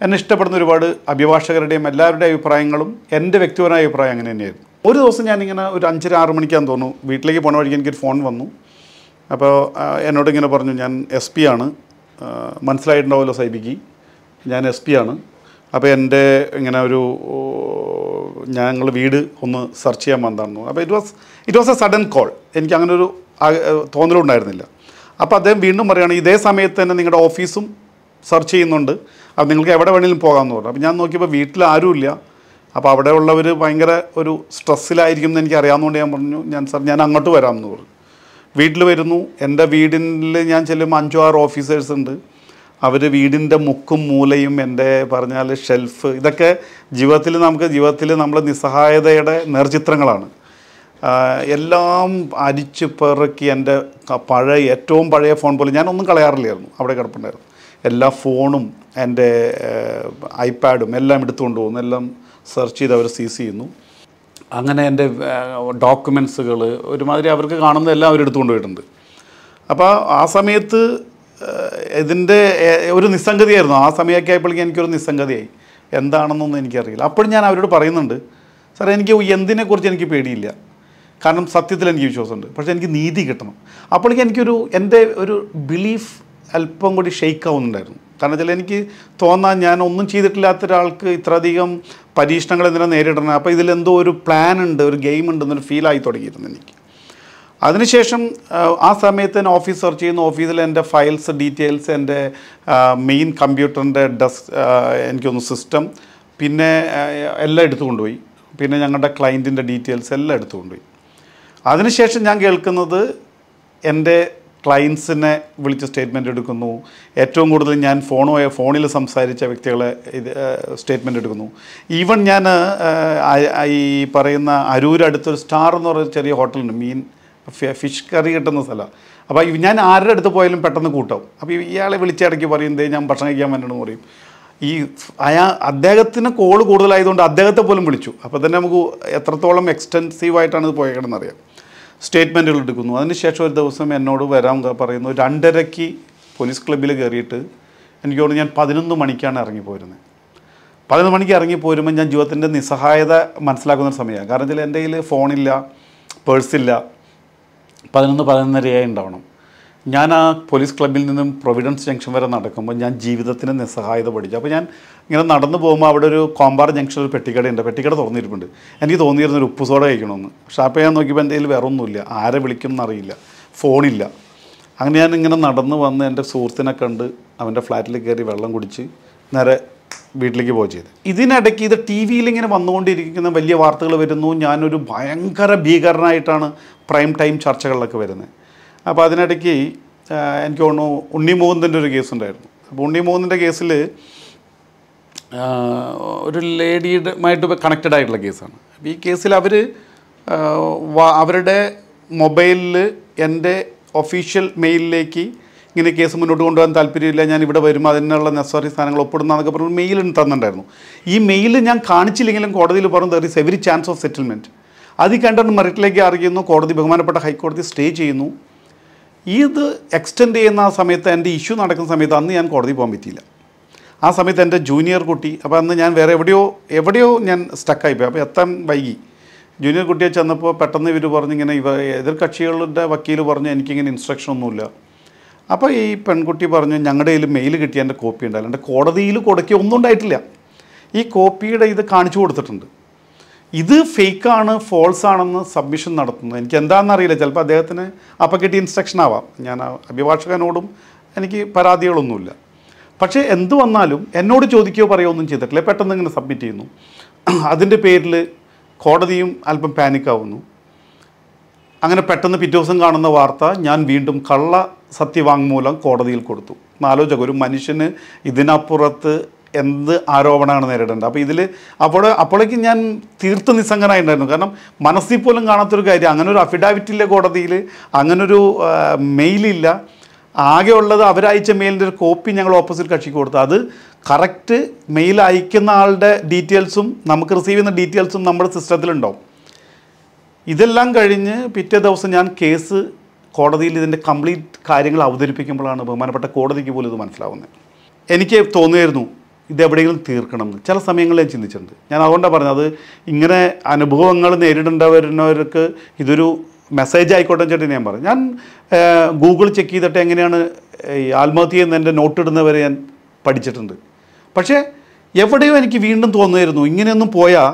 [SPEAKER 1] എന്നെ ഇഷ്ടപ്പെടുന്ന ഒരുപാട് അഭിഭാഷകരുടെയും എല്ലാവരുടെയും അഭിപ്രായങ്ങളും എൻ്റെ വ്യക്തിപരമായ അഭിപ്രായം അങ്ങനെ തന്നെയായിരുന്നു ഒരു ദിവസം ഞാനിങ്ങനെ ഒരു അഞ്ചര ആറ് മണിക്കാൻ തോന്നുന്നു വീട്ടിലേക്ക് പോണ വഴിക്ക് എനിക്കൊരു ഫോൺ വന്നു അപ്പോൾ എന്നോട് ഇങ്ങനെ പറഞ്ഞു ഞാൻ എസ് പി ആണ് മനസ്സിലായിട്ടുണ്ടാവുമല്ലോ സൈബിക്ക് ഞാൻ എസ് പി ആണ് അപ്പോൾ എൻ്റെ ഇങ്ങനെ ഒരു ഞങ്ങൾ വീട് ഒന്ന് സെർച്ച് ചെയ്യാൻ വന്നതാണെന്ന് അപ്പോൾ it was it was a sudden call എനിക്ക് അങ്ങനെ ഒരു തോന്നലുണ്ടായിരുന്നില്ല അപ്പോൾ അദ്ദേഹം വീണ്ടും പറയുകയാണ് ഇതേ സമയത്ത് തന്നെ നിങ്ങളുടെ ഓഫീസും സെർച്ച് ചെയ്യുന്നുണ്ട് അപ്പോൾ നിങ്ങൾക്ക് എവിടെ വേണമെങ്കിലും പോകാമെന്ന് പറഞ്ഞു അപ്പോൾ ഞാൻ നോക്കിയപ്പോൾ വീട്ടിൽ ആരുമില്ല അപ്പോൾ അവിടെ ഉള്ളവർ ഭയങ്കര ഒരു സ്ട്രെസ്സിലായിരിക്കും എന്ന് എനിക്ക് അറിയാവുന്നതുകൊണ്ട് ഞാൻ പറഞ്ഞു ഞാൻ സാർ ഞാൻ അങ്ങോട്ട് വരാമെന്ന് പറഞ്ഞു വീട്ടിൽ വരുന്നു എൻ്റെ വീടിൽ ഞാൻ ചെല്ലുമ്പോൾ അഞ്ചോ ആറ് ഓഫീസേഴ്സ് ഉണ്ട് അവർ വീടിൻ്റെ മുക്കും മൂലയും എൻ്റെ പറഞ്ഞാൽ ഷെൽഫ് ഇതൊക്കെ ജീവിതത്തിൽ നമുക്ക് ജീവിതത്തിൽ നമ്മൾ നിസ്സഹായതയുടെ നേർചിത്രങ്ങളാണ് എല്ലാം അരിച്ച് പെറുക്കി എൻ്റെ പഴയ ഏറ്റവും പഴയ ഫോൺ പോലെ ഞാനൊന്നും കളയാറില്ലായിരുന്നു അവിടെ കിടപ്പുണ്ടായിരുന്നു എല്ലാ ഫോണും എൻ്റെ ഐപാഡും എല്ലാം എടുത്തുകൊണ്ട് പോകുന്നു എല്ലാം സെർച്ച് ചെയ്ത് അവർ സീസ് ചെയ്യുന്നു അങ്ങനെ എൻ്റെ ഡോക്യുമെൻസുകൾ ഒരുമാതിരി അവർക്ക് കാണുന്നതെല്ലാം അവർ പോയിട്ടുണ്ട് അപ്പോൾ ആ സമയത്ത് ഇതിൻ്റെ ഒരു നിസ്സംഗതിയായിരുന്നു ആ സമയമൊക്കെ ആയപ്പോഴേക്കും എനിക്കൊരു നിസ്സംഗതിയായി എന്താണെന്നൊന്നും എനിക്കറിയില്ല അപ്പോഴും ഞാൻ അവരോട് പറയുന്നുണ്ട് സാർ എനിക്ക് എന്തിനെക്കുറിച്ച് എനിക്ക് പേടിയില്ല കാരണം സത്യത്തിൽ എനിക്ക് വിശ്വാസമുണ്ട് പക്ഷേ എനിക്ക് നീതി കിട്ടണം അപ്പോഴേക്കും എനിക്കൊരു എൻ്റെ ഒരു ബിലീഫ് അല്പം കൂടി ഷെയ്ക്ക് ആവുന്നുണ്ടായിരുന്നു കാരണം വെച്ചാൽ എനിക്ക് തോന്നാൻ ഞാൻ ഒന്നും ചെയ്തിട്ടില്ലാത്ത ഒരാൾക്ക് ഇത്രയധികം പരീക്ഷണങ്ങൾ എന്തിനാണ് നേരിടണം അപ്പോൾ ഇതിലെന്തോ ഒരു പ്ലാൻ ഉണ്ട് ഒരു ഗെയിം ഉണ്ടെന്നൊരു ഫീലായി തുടങ്ങിയിരുന്നു എനിക്ക് അതിനുശേഷം ആ സമയത്ത് തന്നെ ഓഫീസ് സെർച്ച് ചെയ്യുന്ന ഓഫീസിൽ എൻ്റെ ഫയൽസ് ഡീറ്റെയിൽസ് എൻ്റെ മെയിൻ കമ്പ്യൂട്ടറിൻ്റെ ഡെസ്ക് എനിക്കൊന്ന് സിസ്റ്റം പിന്നെ എല്ലാം എടുത്തു കൊണ്ടുപോയി പിന്നെ ഞങ്ങളുടെ ക്ലയൻറ്റിൻ്റെ ഡീറ്റെയിൽസ് എല്ലാം എടുത്തു കൊണ്ടുപോയി അതിനുശേഷം ഞാൻ കേൾക്കുന്നത് എൻ്റെ ക്ലയൻസിനെ വിളിച്ച് സ്റ്റേറ്റ്മെൻ്റ് എടുക്കുന്നു ഏറ്റവും കൂടുതൽ ഞാൻ ഫോണോ ഫോണിൽ സംസാരിച്ച വ്യക്തികളെ ഇത് സ്റ്റേറ്റ്മെൻ്റ് എടുക്കുന്നു ഈവൺ ഞാൻ ഈ പറയുന്ന അരൂരടുത്തൊരു സ്റ്റാർ എന്ന് പറയുന്ന ചെറിയ ഹോട്ടലുണ്ട് മീൻ ഫിഷ് കറി കിട്ടുന്ന സ്ഥലമാണ് അപ്പോൾ ഞാൻ ആരുടെ അടുത്ത് പോയാലും പെട്ടെന്ന് കൂട്ടാവും അപ്പോൾ ഇയാളെ വിളിച്ചിടയ്ക്ക് പറയും ദേ ഞാൻ ഭക്ഷണം കഴിക്കാൻ വരണമെന്ന് പറയും ഈ അയാ അദ്ദേഹത്തിന് കോൾ കൂടുതലായതുകൊണ്ട് അദ്ദേഹത്തെ പോലും വിളിച്ചു അപ്പോൾ തന്നെ നമുക്ക് എത്രത്തോളം എക്സ്റ്റെൻസീവായിട്ടാണ് ഇത് പോയേക്കണമെന്ന് അറിയാം സ്റ്റേറ്റ്മെൻറ്റുകൾ എടുക്കുന്നു അതിനുശേഷം ഒരു ദിവസം എന്നോട് വരാൻ പറയുന്നു രണ്ടരയ്ക്ക് പോലീസ് ക്ലബ്ബിൽ കയറിയിട്ട് തോന്നുന്നു ഞാൻ പതിനൊന്ന് മണിക്കാണ് ഇറങ്ങിപ്പോയിരുന്നത് പതിനൊന്ന് മണിക്ക് ഇറങ്ങിപ്പോരുമ്പോൾ ഞാൻ ജീവിതത്തിൻ്റെ നിസ്സഹായത മനസ്സിലാക്കുന്ന ഒരു സമയമാണ് കാരണം വെച്ചാൽ എൻ്റെ കയ്യിൽ ഫോണില്ല പേഴ്സില്ല പതിനൊന്ന് പതിനൊന്നരയായി ഉണ്ടാവണം ഞാൻ ആ പോലീസ് ക്ലബ്ബിൽ നിന്നും പ്രൊവിഡൻസ് ജംഗ്ഷൻ വരെ നടക്കുമ്പോൾ ഞാൻ ജീവിതത്തിന് നിസ്സഹായത പഠിച്ചു അപ്പോൾ ഞാൻ ഇങ്ങനെ നടന്നു പോകുമ്പോൾ അവിടെ ഒരു കോമ്പാർ ജംഗ്ഷനിൽ ഒരു പെട്ടിക്കടയുണ്ട് പെട്ടിക്കട തുറന്നിരിപ്പുണ്ട് എനിക്ക് തോന്നിയിരുന്നു ഒരു ഉപ്പുസോട കഴിക്കണമെന്ന് പക്ഷേ അപ്പോൾ ഞാൻ നോക്കിയപ്പോൾ എൻ്റെ കയ്യിൽ വേറെ ഒന്നുമില്ല ആരെ വിളിക്കും എന്നറിയില്ല ഫോണില്ല അങ്ങനെ ഞാൻ ഇങ്ങനെ നടന്നു വന്ന് എൻ്റെ സുഹൃത്തിനെ കണ്ട് അവൻ്റെ ഫ്ലാറ്റിൽ കയറി വെള്ളം കുടിച്ച് നേരെ വീട്ടിലേക്ക് പോകുക ചെയ്ത് ഇതിനിടയ്ക്ക് ഇത് ടി വിയിൽ ഇങ്ങനെ വന്നുകൊണ്ടിരിക്കുന്ന വലിയ വാർത്തകൾ വരുന്നു ഞാനൊരു ഭയങ്കര ഭീകരനായിട്ടാണ് പ്രൈം ടൈം ചർച്ചകളിലൊക്കെ വരുന്നത് അപ്പോൾ അതിനിടയ്ക്ക് എനിക്ക് തോന്നുന്നു മോഹന്തിൻ്റെ ഒരു കേസ് ഉണ്ടായിരുന്നു അപ്പോൾ മോഹന്തിൻ്റെ കേസിൽ ഒരു ലേഡിയുമായിട്ട് കണക്റ്റഡ് ആയിട്ടുള്ള കേസാണ് അപ്പോൾ ഈ കേസിൽ അവർ അവരുടെ മൊബൈലിൽ എൻ്റെ ഒഫീഷ്യൽ മെയിലിലേക്ക് ഇങ്ങനെ കേസ് മുന്നോട്ട് കൊണ്ടുപോകാൻ താല്പര്യമില്ല ഞാൻ ഇവിടെ വരും അതിനുള്ള നെസറി സാധനങ്ങൾ ഒപ്പിടുന്ന എന്നൊക്കെ പറഞ്ഞ് മെയിൽ തന്നിട്ടുണ്ടായിരുന്നു ഈ മെയിൽ ഞാൻ കാണിച്ചില്ലെങ്കിലും കോടതിയിൽ പറഞ്ഞു there is every chance of settlement അത് കണ്ടിട്ട് മെറിറ്റിലേക്ക് അറിയുന്നു കോടതി ബഹുമാനപ്പെട്ട ഹൈക്കോടതി സ്റ്റേ ചെയ്യുന്നു ഇത് എക്സ്റ്റെൻഡ് ചെയ്യുന്ന ആ സമയത്ത് എൻ്റെ ഇഷ്യൂ നടക്കുന്ന സമയത്ത് അന്ന് ഞാൻ കോടതി പോകാൻ പറ്റിയില്ല ആ സമയത്ത് എൻ്റെ ജൂനിയർ കുട്ടി അപ്പോൾ അന്ന് ഞാൻ വേറെ എവിടെയോ എവിടെയോ ഞാൻ സ്റ്റക്കായിപ്പോയി അപ്പോൾ എത്താൻ വൈകി ജൂനിയർ കുട്ടിയെ ചെന്നപ്പോൾ പെട്ടെന്ന് ഇവർ പറഞ്ഞു ഇങ്ങനെ ഇവ എതിർ കക്ഷികളുടെ വക്കീൽ പറഞ്ഞു എനിക്കിങ്ങനെ ഇൻസ്ട്രക്ഷൻ ഒന്നുമില്ല അപ്പോൾ ഈ പെൺകുട്ടി പറഞ്ഞു ഞങ്ങളുടെ കയ്യിൽ മെയിൽ കിട്ടിയ എൻ്റെ കോപ്പി ഉണ്ടായില്ല എൻ്റെ കോടതിയിൽ കൊടുക്കുക ഒന്നും ഉണ്ടായിട്ടില്ല ഈ കോപ്പിയുടെ ഇത് കാണിച്ചു കൊടുത്തിട്ടുണ്ട് ഇത് ഫേക്കാണ് ഫോൾസ് ആണെന്ന് സബ്മിഷൻ നടത്തുന്നത് എനിക്ക് എന്താണെന്നറിയില്ല ചിലപ്പോൾ അദ്ദേഹത്തിന് അപ്പം കിട്ടിയ ഇൻസ്ട്രക്ഷൻ ആവാം ഞാൻ അഭിഭാഷകനോടും എനിക്ക് പരാതികളൊന്നുമില്ല പക്ഷേ എന്ത് വന്നാലും എന്നോട് ചോദിക്കുകയോ പറയുകയോ ഒന്നും ചെയ്തിട്ടില്ല പെട്ടെന്ന് ഇങ്ങനെ സബ്മിറ്റ് ചെയ്യുന്നു അതിൻ്റെ പേരിൽ കോടതിയും അല്പം പാനിക് ആവുന്നു അങ്ങനെ പെട്ടെന്ന് പിറ്റേ ദിവസം കാണുന്ന വാർത്ത ഞാൻ വീണ്ടും കള്ള സത്യവാങ്മൂലം കോടതിയിൽ കൊടുത്തു നാലോചക ഒരു മനുഷ്യന് ഇതിനപ്പുറത്ത് എന്ത് ആരോപണമാണ് നേരിടേണ്ടത് അപ്പോൾ ഇതിൽ അപ്പോൾ അപ്പോഴേക്കും ഞാൻ തീർത്ത് നിസ്സംഗനായിട്ടുണ്ടായിരുന്നു കാരണം മനസ്സിൽ പോലും കാണാത്തൊരു കാര്യം അങ്ങനെ ഒരു അഫിഡാവിറ്റില്ല കോടതിയിൽ അങ്ങനൊരു മെയിലില്ല ആകെ ഉള്ളത് അവരയച്ച മെയിലിൻ്റെ ഒരു കോപ്പി ഞങ്ങൾ ഓപ്പോസിറ്റ് കക്ഷിക്ക് കൊടുത്തു അത് കറക്റ്റ് മെയിൽ അയക്കുന്ന ആളുടെ ഡീറ്റെയിൽസും നമുക്ക് റിസീവ് ചെയ്യുന്ന ഡീറ്റെയിൽസും നമ്മുടെ സിസ്റ്റത്തിലുണ്ടാവും ഇതെല്ലാം കഴിഞ്ഞ് പിറ്റേ ദിവസം ഞാൻ കേസ് കോടതിയിൽ ഇതിൻ്റെ കംപ്ലീറ്റ് കാര്യങ്ങൾ അവതരിപ്പിക്കുമ്പോഴാണ് ബഹുമാനപ്പെട്ട കോടതിക്ക് പോലും ഇത് മനസ്സിലാവുന്നത് എനിക്ക് തോന്നുമായിരുന്നു ഇതെവിടെയെങ്കിലും തീർക്കണം എന്ന് ചില സമയങ്ങളിൽ ഞാൻ ചിന്തിച്ചിട്ടുണ്ട് ഞാൻ അതുകൊണ്ടാണ് പറഞ്ഞത് ഇങ്ങനെ അനുഭവങ്ങൾ നേരിടേണ്ടവരുന്നവർക്ക് ഇതൊരു മെസ്സേജ് ആയിക്കോട്ടെ ചേട്ടൻ ഞാൻ പറഞ്ഞു ഞാൻ ഗൂഗിൾ ചെക്ക് ചെയ്തിട്ട് എങ്ങനെയാണ് ഈ ആത്മഹത്യ എന്ന് എൻ്റെ നോട്ടിടുന്നവരെ ഞാൻ പഠിച്ചിട്ടുണ്ട് പക്ഷേ എവിടെയോ എനിക്ക് വീണ്ടും തോന്നുമായിരുന്നു ഇങ്ങനെയൊന്നും പോയാൽ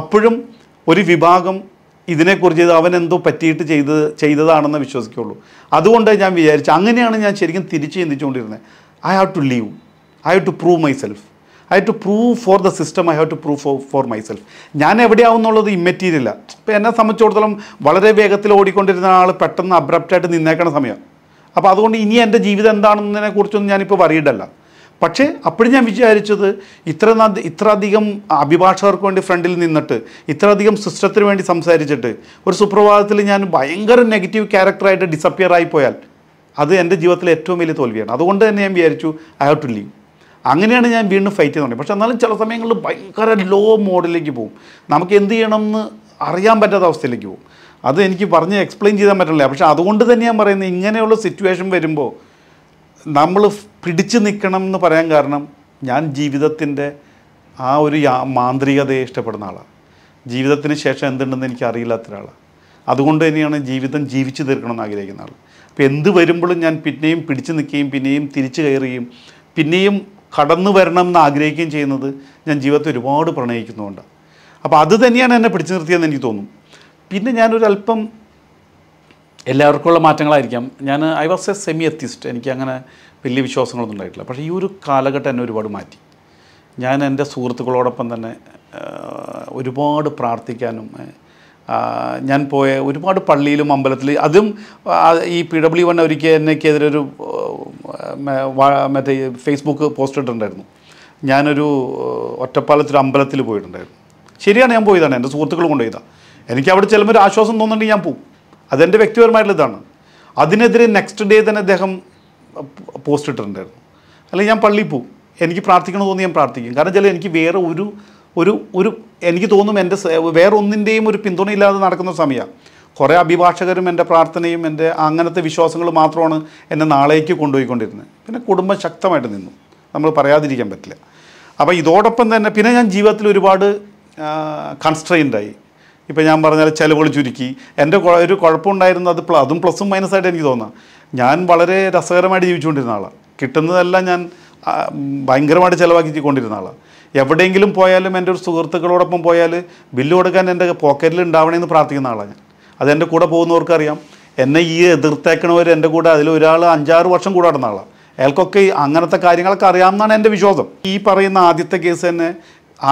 [SPEAKER 1] അപ്പോഴും ഒരു വിഭാഗം ഇതിനെക്കുറിച്ച് അവൻ എന്തോ പറ്റിയിട്ട് ചെയ്ത് ചെയ്തതാണെന്ന് വിശ്വസിക്കുള്ളൂ അതുകൊണ്ട് ഞാൻ വിചാരിച്ചു അങ്ങനെയാണ് ഞാൻ ശരിക്കും തിരിച്ച് ചിന്തിച്ചുകൊണ്ടിരുന്നത് I have to leave I have to prove myself I to prove for the system I have to prove for for myself ഞാൻ എവിടെയാവുന്നുള്ളത് ഇമ്മറ്റീരിയല്ല ഇപ്പോൾ എന്നെ സംബന്ധിച്ചിടത്തോളം വളരെ വേഗത്തിൽ ഓടിക്കൊണ്ടിരുന്ന ആൾ പെട്ടെന്ന് അബ്രപ്റ്റായിട്ട് നിന്നേക്കണ സമയം അപ്പോൾ അതുകൊണ്ട് ഇനി എൻ്റെ ജീവിതം എന്താണെന്നതിനെ കുറിച്ചൊന്നും ഞാനിപ്പോൾ വറിയിട്ടല്ല പക്ഷേ അപ്പോഴും ഞാൻ വിചാരിച്ചത് ഇത്ര ഇത്ര അധികം അഭിഭാഷകർക്ക് വേണ്ടി ഫ്രണ്ടിൽ നിന്നിട്ട് ഇത്ര അധികം സിസ്റ്റത്തിന് വേണ്ടി സംസാരിച്ചിട്ട് ഒരു സുപ്രഭാതത്തിൽ ഞാൻ ഭയങ്കര നെഗറ്റീവ് ക്യാരക്ടറായിട്ട് ഡിസപ്പിയർ ആയി പോയാൽ അത് എൻ്റെ ജീവിതത്തിലെ ഏറ്റവും വലിയ തോൽവിയാണ് അതുകൊണ്ട് തന്നെ ഞാൻ വിചാരിച്ചു ഐ ഹാവ് ടു ലീവ് അങ്ങനെയാണ് ഞാൻ വീണ്ടും ഫൈറ്റ് ചെയ്യുന്നത് പക്ഷേ എന്നാലും ചില സമയങ്ങളിൽ ഭയങ്കര ലോ മോഡിലേക്ക് പോകും നമുക്ക് എന്ത് ചെയ്യണമെന്ന് അറിയാൻ പറ്റാത്ത അവസ്ഥയിലേക്ക് പോകും അത് എനിക്ക് പറഞ്ഞ് എക്സ്പ്ലെയിൻ ചെയ്യാൻ പറ്റില്ല പക്ഷേ അതുകൊണ്ട് തന്നെ ഞാൻ പറയുന്നത് ഇങ്ങനെയുള്ള സിറ്റുവേഷൻ വരുമ്പോൾ നമ്മൾ പിടിച്ചു നിൽക്കണം എന്ന് പറയാൻ കാരണം ഞാൻ ജീവിതത്തിൻ്റെ ആ ഒരു മാന്ത്രികതയെ ഇഷ്ടപ്പെടുന്ന ആളാണ് ജീവിതത്തിന് ശേഷം എന്തുണ്ടെന്ന് എനിക്ക് അറിയില്ലാത്ത ഒരാളാണ് അതുകൊണ്ട് തന്നെയാണ് ജീവിതം ജീവിച്ചു തീർക്കണമെന്ന് ആഗ്രഹിക്കുന്ന ആൾ അപ്പോൾ എന്ത് വരുമ്പോഴും ഞാൻ പിന്നെയും പിടിച്ചു നിൽക്കുകയും പിന്നെയും തിരിച്ചു കയറുകയും പിന്നെയും കടന്നു വരണം എന്ന് ആഗ്രഹിക്കുകയും ചെയ്യുന്നത് ഞാൻ ജീവിതത്തിൽ ഒരുപാട് പ്രണയിക്കുന്നതുകൊണ്ട് അപ്പോൾ അത് തന്നെയാണ് എന്നെ പിടിച്ചു നിർത്തിയതെന്ന് എനിക്ക് തോന്നും പിന്നെ ഞാനൊരല്പം എല്ലാവർക്കുമുള്ള മാറ്റങ്ങളായിരിക്കാം ഞാൻ I was a semi atheist എനിക്ക് അങ്ങനെ വലിയ വിശ്വാസങ്ങളൊന്നും ഉണ്ടായിട്ടില്ല പക്ഷേ ഈ ഒരു കാലഘട്ടം എന്നെ ഒരുപാട് മാറ്റി ഞാൻ എൻ്റെ സുഹൃത്തുക്കളോടൊപ്പം തന്നെ ഒരുപാട് പ്രാർത്ഥിക്കാനും ഞാൻ പോയ ഒരുപാട് പള്ളിയിലും അമ്പലത്തിൽ അതും ഈ പി ഡബ്ല്യു വൺ ഒരിക്കൽ എന്നെക്കെതിരെ ഒരു മറ്റേ ഫേസ്ബുക്ക് പോസ്റ്റ് ഇട്ടിട്ടുണ്ടായിരുന്നു ഞാനൊരു ഒറ്റപ്പാലത്തൊരു അമ്പലത്തിൽ പോയിട്ടുണ്ടായിരുന്നു ശരിയാണ് ഞാൻ പോയതാണ് എൻ്റെ സുഹൃത്തുക്കൾ കൊണ്ടുപോയതാണ് എനിക്ക് അവിടെ ചിലപ്പോൾ ഒരു ആശ്വാസം തോന്നുന്നുണ്ടെങ്കിൽ ഞാൻ പോകും അതെൻ്റെ വ്യക്തിപരമായിട്ടുള്ള ഇതാണ് അതിനെതിരെ നെക്സ്റ്റ് ഡേ തന്നെ അദ്ദേഹം പോസ്റ്റ് ഇട്ടിട്ടുണ്ടായിരുന്നു അല്ലെങ്കിൽ ഞാൻ പള്ളിയിൽ പോകും എനിക്ക് പ്രാർത്ഥിക്കണമെന്ന് തോന്നി ഞാൻ പ്രാർത്ഥിക്കും കാരണം ചില എനിക്ക് വേറെ ഒരു ഒരു ഒരു എനിക്ക് തോന്നും എൻ്റെ വേറൊന്നിൻ്റെയും ഒരു പിന്തുണയില്ലാതെ നടക്കുന്ന സമയമാണ് കുറേ അഭിഭാഷകരും എൻ്റെ പ്രാർത്ഥനയും എൻ്റെ അങ്ങനത്തെ വിശ്വാസങ്ങൾ മാത്രമാണ് എന്നെ നാളേക്ക് കൊണ്ടുപോയിക്കൊണ്ടിരുന്നത് പിന്നെ കുടുംബം ശക്തമായിട്ട് നിന്നു നമ്മൾ പറയാതിരിക്കാൻ പറ്റില്ല അപ്പോൾ ഇതോടൊപ്പം തന്നെ പിന്നെ ഞാൻ ജീവിതത്തിൽ ഒരുപാട് കൺസ്ട്രെയിൻ്റായി ഇപ്പോൾ ഞാൻ പറഞ്ഞാൽ ചിലവുകൾ ചുരുക്കി എൻ്റെ ഒരു കുഴപ്പമുണ്ടായിരുന്നു അത് അതും പ്ലസും മൈനസായിട്ട് എനിക്ക് തോന്നാം ഞാൻ വളരെ രസകരമായിട്ട് ജീവിച്ചുകൊണ്ടിരുന്ന ആളാണ് കിട്ടുന്നതെല്ലാം ഞാൻ ഭയങ്കരമായിട്ട് ചിലവാക്കി കൊണ്ടിരുന്ന ആളാണ് എവിടെയെങ്കിലും പോയാലും എൻ്റെ ഒരു സുഹൃത്തുക്കളോടൊപ്പം പോയാൽ ബില്ല് കൊടുക്കാൻ എൻ്റെ പോക്കറ്റിൽ ഉണ്ടാവണേ എന്ന് പ്രാർത്ഥിക്കുന്ന ആളാണ് ഞാൻ അതെൻ്റെ കൂടെ പോകുന്നവർക്കറിയാം എന്നെ ഈ എതിർത്തേക്കണവർ എൻ്റെ കൂടെ അതിൽ ഒരാൾ അഞ്ചാറ് വർഷം കൂടെ നടന്ന ആളാണ് അയാൾക്കൊക്കെ അങ്ങനത്തെ കാര്യങ്ങളൊക്കെ അറിയാമെന്നാണ് എൻ്റെ വിശ്വാസം ഈ പറയുന്ന ആദ്യത്തെ കേസ് തന്നെ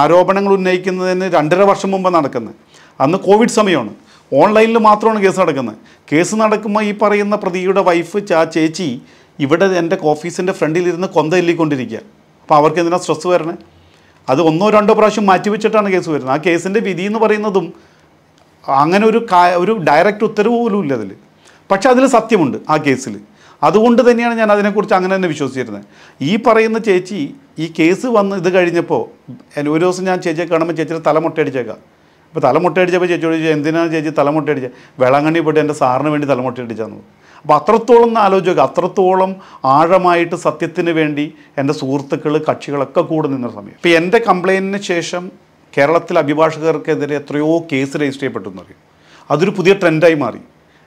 [SPEAKER 1] ആരോപണങ്ങൾ ഉന്നയിക്കുന്നതിന് രണ്ടര വർഷം മുമ്പ് നടക്കുന്നത് അന്ന് കോവിഡ് സമയമാണ് ഓൺലൈനിൽ മാത്രമാണ് കേസ് നടക്കുന്നത് കേസ് നടക്കുമ്പോൾ ഈ പറയുന്ന പ്രതിയുടെ വൈഫ് ചാ ചേച്ചി ഇവിടെ എൻ്റെ ഓഫീസിൻ്റെ ഫ്രണ്ടിലിരുന്ന് കൊന്ത ഇല്ലിക്കൊണ്ടിരിക്കുക അപ്പോൾ അവർക്ക് എന്തിനാണ് സ്ട്രെസ് വരണേ അത് ഒന്നോ രണ്ടോ പ്രാവശ്യം മാറ്റിവെച്ചിട്ടാണ് കേസ് വരുന്നത് ആ കേസിൻ്റെ വിധി എന്ന് പറയുന്നതും അങ്ങനെ ഒരു ഒരു ഡയറക്റ്റ് ഉത്തരവ് പോലും ഇല്ല അതിൽ പക്ഷെ അതിൽ സത്യമുണ്ട് ആ കേസിൽ അതുകൊണ്ട് തന്നെയാണ് ഞാൻ അതിനെക്കുറിച്ച് അങ്ങനെ തന്നെ വിശ്വസിച്ചിരുന്നത് ഈ പറയുന്ന ചേച്ചി ഈ കേസ് വന്ന് ഇത് കഴിഞ്ഞപ്പോൾ ഒരു ദിവസം ഞാൻ ചേച്ചിയെ കാണുമ്പോൾ ചേച്ചിയുടെ തലമുട്ടയടിച്ചേക്കാം അപ്പോൾ തലമുട്ടയടിച്ചപ്പോൾ ചേച്ചിയോട് ചോദിച്ചു എന്തിനാണ് ചേച്ചി തലമുട്ടയടിച്ചത് വേളാങ്കണ്ണി പോയിട്ട് എൻ്റെ സാറിന് വേണ്ടി തലമുട്ടയടിച്ചാന്ന് അപ്പോൾ അത്രത്തോളം ആലോചിക്കുക അത്രത്തോളം ആഴമായിട്ട് സത്യത്തിന് വേണ്ടി എൻ്റെ സുഹൃത്തുക്കൾ കക്ഷികളൊക്കെ കൂടെ നിന്ന സമയം ഇപ്പോൾ എൻ്റെ കംപ്ലയിൻറ്റിന് ശേഷം കേരളത്തിലെ അഭിഭാഷകർക്കെതിരെ എത്രയോ കേസ് രജിസ്റ്റർ ചെയ്യപ്പെട്ടു എന്നറിയും അതൊരു പുതിയ ട്രെൻഡായി മാറി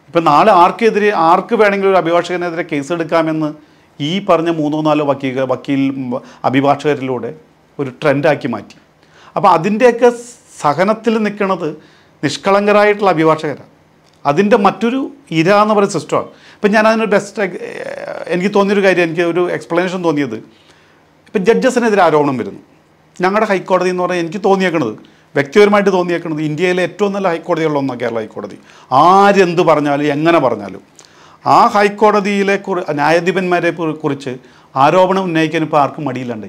[SPEAKER 1] ഇപ്പം നാളെ ആർക്കെതിരെ ആർക്ക് വേണമെങ്കിലും ഒരു അഭിഭാഷകനെതിരെ കേസ് എടുക്കാമെന്ന് ഈ പറഞ്ഞ മൂന്നോ നാലോ വക്കീൽ വക്കീൽ അഭിഭാഷകരിലൂടെ ഒരു ട്രെൻഡാക്കി മാറ്റി അപ്പോൾ അതിൻ്റെയൊക്കെ സഹനത്തിൽ നിൽക്കുന്നത് നിഷ്കളങ്കരായിട്ടുള്ള അഭിഭാഷകരാണ് അതിൻ്റെ മറ്റൊരു ഇര എന്ന് പറയുന്ന സിസ്റ്റമാണ് ഇപ്പം ഞാൻ അതിനൊരു ബെസ്റ്റ് എനിക്ക് തോന്നിയൊരു കാര്യം എനിക്ക് ഒരു എക്സ്പ്ലനേഷൻ തോന്നിയത് ഇപ്പം ജഡ്ജസിനെതിരെ ആരോപണം വരുന്നു ഞങ്ങളുടെ ഹൈക്കോടതി എന്ന് പറഞ്ഞാൽ എനിക്ക് തോന്നിയേക്കണത് വ്യക്തിപരമായിട്ട് തോന്നിയേക്കണത് ഇന്ത്യയിലെ ഏറ്റവും നല്ല ഹൈക്കോടതികളിൽ ഒന്നാണ് കേരള ഹൈക്കോടതി ആരെന്ത് പറഞ്ഞാലും എങ്ങനെ പറഞ്ഞാലും ആ ഹൈക്കോടതിയിലെ കുറി ന്യായാധിപന്മാരെ കുറിച്ച് ആരോപണം ഉന്നയിക്കാൻ ഇപ്പോൾ ആർക്കും മടിയില്ലാണ്ട്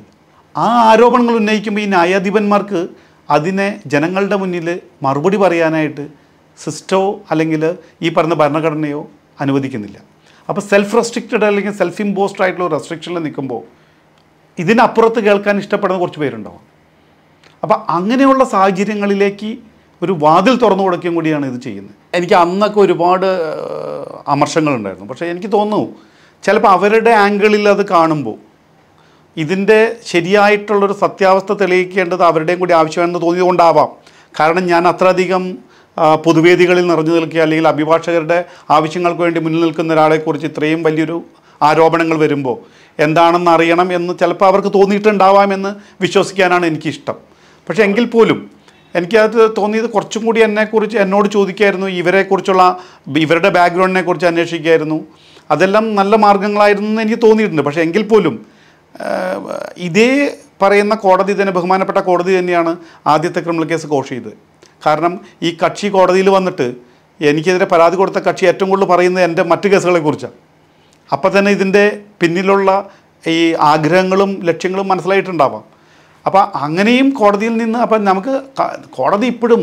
[SPEAKER 1] ആ ആരോപണങ്ങൾ ഉന്നയിക്കുമ്പോൾ ഈ ന്യായാധിപന്മാർക്ക് അതിനെ ജനങ്ങളുടെ മുന്നിൽ മറുപടി പറയാനായിട്ട് സിസ്റ്റോ അല്ലെങ്കിൽ ഈ പറഞ്ഞ ഭരണഘടനയോ അനുവദിക്കുന്നില്ല അപ്പോൾ സെൽഫ് റെസ്ട്രിക്റ്റഡ് അല്ലെങ്കിൽ സെൽഫ് ഇമ്പോസ്ഡ് ആയിട്ടുള്ള റെസ്ട്രിക്ഷനിൽ നിൽക്കുമ്പോൾ ഇതിനപ്പുറത്ത് കേൾക്കാൻ ഇഷ്ടപ്പെടുന്ന കുറച്ച് പേരുണ്ടാവും അപ്പോൾ അങ്ങനെയുള്ള സാഹചര്യങ്ങളിലേക്ക് ഒരു വാതിൽ തുറന്നു കൊടുക്കുകയും കൂടിയാണ് ഇത് ചെയ്യുന്നത് എനിക്ക് അന്നൊക്കെ ഒരുപാട് അമർശങ്ങളുണ്ടായിരുന്നു പക്ഷേ എനിക്ക് തോന്നുന്നു ചിലപ്പോൾ അവരുടെ ആംഗിളിൽ അത് കാണുമ്പോൾ ഇതിൻ്റെ ശരിയായിട്ടുള്ളൊരു സത്യാവസ്ഥ തെളിയിക്കേണ്ടത് അവരുടെയും കൂടി ആവശ്യമാണെന്ന് തോന്നിയതുകൊണ്ടാവാം കാരണം ഞാൻ അത്രയധികം പൊതുവേദികളിൽ നിറഞ്ഞു നിൽക്കുക അല്ലെങ്കിൽ അഭിഭാഷകരുടെ ആവശ്യങ്ങൾക്ക് വേണ്ടി മുന്നിൽ നിൽക്കുന്ന ഒരാളെക്കുറിച്ച് ഇത്രയും വലിയൊരു ആരോപണങ്ങൾ വരുമ്പോൾ എന്താണെന്ന് അറിയണം എന്ന് ചിലപ്പോൾ അവർക്ക് തോന്നിയിട്ടുണ്ടാവാമെന്ന് വിശ്വസിക്കാനാണ് എനിക്കിഷ്ടം പക്ഷേ എങ്കിൽ പോലും എനിക്കത് തോന്നിയത് കുറച്ചും കൂടി എന്നെക്കുറിച്ച് എന്നോട് ചോദിക്കായിരുന്നു ഇവരെക്കുറിച്ചുള്ള ഇവരുടെ ബാക്ക്ഗ്രൗണ്ടിനെ കുറിച്ച് അന്വേഷിക്കായിരുന്നു അതെല്ലാം നല്ല മാർഗങ്ങളായിരുന്നു എന്ന് എനിക്ക് തോന്നിയിട്ടുണ്ട് പക്ഷേ എങ്കിൽ പോലും ഇതേ പറയുന്ന കോടതി തന്നെ ബഹുമാനപ്പെട്ട കോടതി തന്നെയാണ് ആദ്യത്തെ ക്രിമിനൽ കേസ് കോഷ് ചെയ്തത് കാരണം ഈ കക്ഷി കോടതിയിൽ വന്നിട്ട് എനിക്കെതിരെ പരാതി കൊടുത്ത കക്ഷി ഏറ്റവും കൂടുതൽ പറയുന്നത് എൻ്റെ മറ്റു കേസുകളെക്കുറിച്ചാണ് അപ്പം തന്നെ ഇതിൻ്റെ പിന്നിലുള്ള ഈ ആഗ്രഹങ്ങളും ലക്ഷ്യങ്ങളും മനസ്സിലായിട്ടുണ്ടാവാം അപ്പോൾ അങ്ങനെയും കോടതിയിൽ നിന്ന് അപ്പം നമുക്ക് കോടതി ഇപ്പോഴും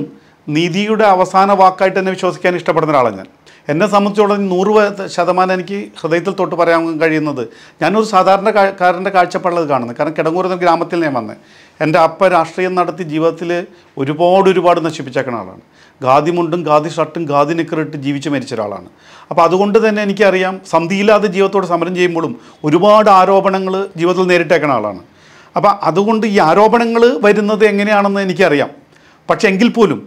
[SPEAKER 1] നീതിയുടെ അവസാന വാക്കായിട്ട് തന്നെ വിശ്വസിക്കാൻ ഇഷ്ടപ്പെടുന്ന ഒരാളാണ് ഞാൻ എന്നെ സംബന്ധിച്ചോളം നൂറ് ശതമാനം എനിക്ക് ഹൃദയത്തിൽ തൊട്ട് പറയാൻ കഴിയുന്നത് ഞാനൊരു കാരൻ്റെ കാഴ്ചപ്പാടിൽ കാണുന്നത് കാരണം കിടങ്ങൂർ എന്ന ഗ്രാമത്തിൽ ഞാൻ വന്നത് എൻ്റെ അപ്പ രാഷ്ട്രീയം നടത്തി ജീവിതത്തിൽ ഒരുപാട് ഒരുപാട് നശിപ്പിച്ചേക്കുന്ന ആളാണ് ഖാദി മുണ്ടും ഖാദി ഷർട്ടും ഖാദി നിക്കറിട്ട് ജീവിച്ച് മരിച്ച ഒരാളാണ് അപ്പോൾ അതുകൊണ്ട് തന്നെ എനിക്കറിയാം സന്ധിയില്ലാതെ ജീവിതത്തോട് സമരം ചെയ്യുമ്പോഴും ഒരുപാട് ആരോപണങ്ങൾ ജീവിതത്തിൽ നേരിട്ടേക്കുന്ന ആളാണ് അപ്പോൾ അതുകൊണ്ട് ഈ ആരോപണങ്ങൾ വരുന്നത് എങ്ങനെയാണെന്ന് എനിക്കറിയാം പക്ഷേ എങ്കിൽ പോലും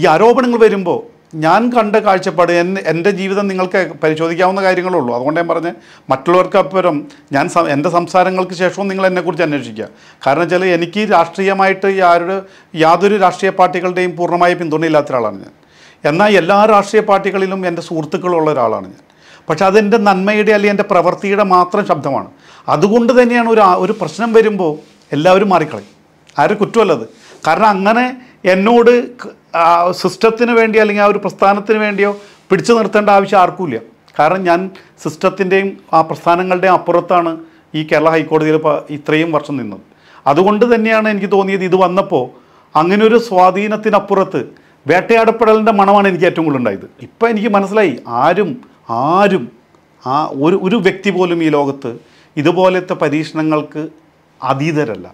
[SPEAKER 1] ഈ ആരോപണങ്ങൾ വരുമ്പോൾ ഞാൻ കണ്ട കാഴ്ചപ്പാട് എൻ എൻ്റെ ജീവിതം നിങ്ങൾക്ക് പരിശോധിക്കാവുന്ന കാര്യങ്ങളേ ഉള്ളൂ അതുകൊണ്ട് ഞാൻ പറഞ്ഞ് മറ്റുള്ളവർക്കപ്പുറം ഞാൻ എൻ്റെ സംസാരങ്ങൾക്ക് ശേഷവും നിങ്ങൾ എന്നെക്കുറിച്ച് അന്വേഷിക്കുക കാരണം വെച്ചാൽ എനിക്ക് രാഷ്ട്രീയമായിട്ട് ആരുടെ യാതൊരു രാഷ്ട്രീയ പാർട്ടികളുടെയും പൂർണ്ണമായ പിന്തുണയില്ലാത്ത ഒരാളാണ് ഞാൻ എന്നാൽ എല്ലാ രാഷ്ട്രീയ പാർട്ടികളിലും എൻ്റെ സുഹൃത്തുക്കളുള്ള ഒരാളാണ് ഞാൻ പക്ഷെ അതെൻ്റെ നന്മയുടെ അല്ലെങ്കിൽ എൻ്റെ പ്രവൃത്തിയുടെ മാത്രം ശബ്ദമാണ് അതുകൊണ്ട് തന്നെയാണ് ഒരു ഒരു പ്രശ്നം വരുമ്പോൾ എല്ലാവരും മാറിക്കളയും ആരും കുറ്റമല്ലത് കാരണം അങ്ങനെ എന്നോട് സിസ്റ്റത്തിന് വേണ്ടി അല്ലെങ്കിൽ ആ ഒരു പ്രസ്ഥാനത്തിന് വേണ്ടിയോ പിടിച്ചു നിർത്തേണ്ട ആവശ്യം ആർക്കുമില്ല കാരണം ഞാൻ സിസ്റ്റത്തിൻ്റെയും ആ പ്രസ്ഥാനങ്ങളുടെയും അപ്പുറത്താണ് ഈ കേരള ഹൈക്കോടതിയിൽ ഇത്രയും വർഷം നിന്നത് അതുകൊണ്ട് തന്നെയാണ് എനിക്ക് തോന്നിയത് ഇത് വന്നപ്പോൾ അങ്ങനൊരു സ്വാധീനത്തിനപ്പുറത്ത് വേട്ടയാടപ്പെടലിൻ്റെ മണമാണ് എനിക്ക് ഏറ്റവും കൂടുതൽ ഉണ്ടായത് ഇപ്പം എനിക്ക് മനസ്സിലായി ആരും ആരും ആ ഒരു ഒരു വ്യക്തി പോലും ഈ ലോകത്ത് ഇതുപോലത്തെ പരീക്ഷണങ്ങൾക്ക് അതീതരല്ല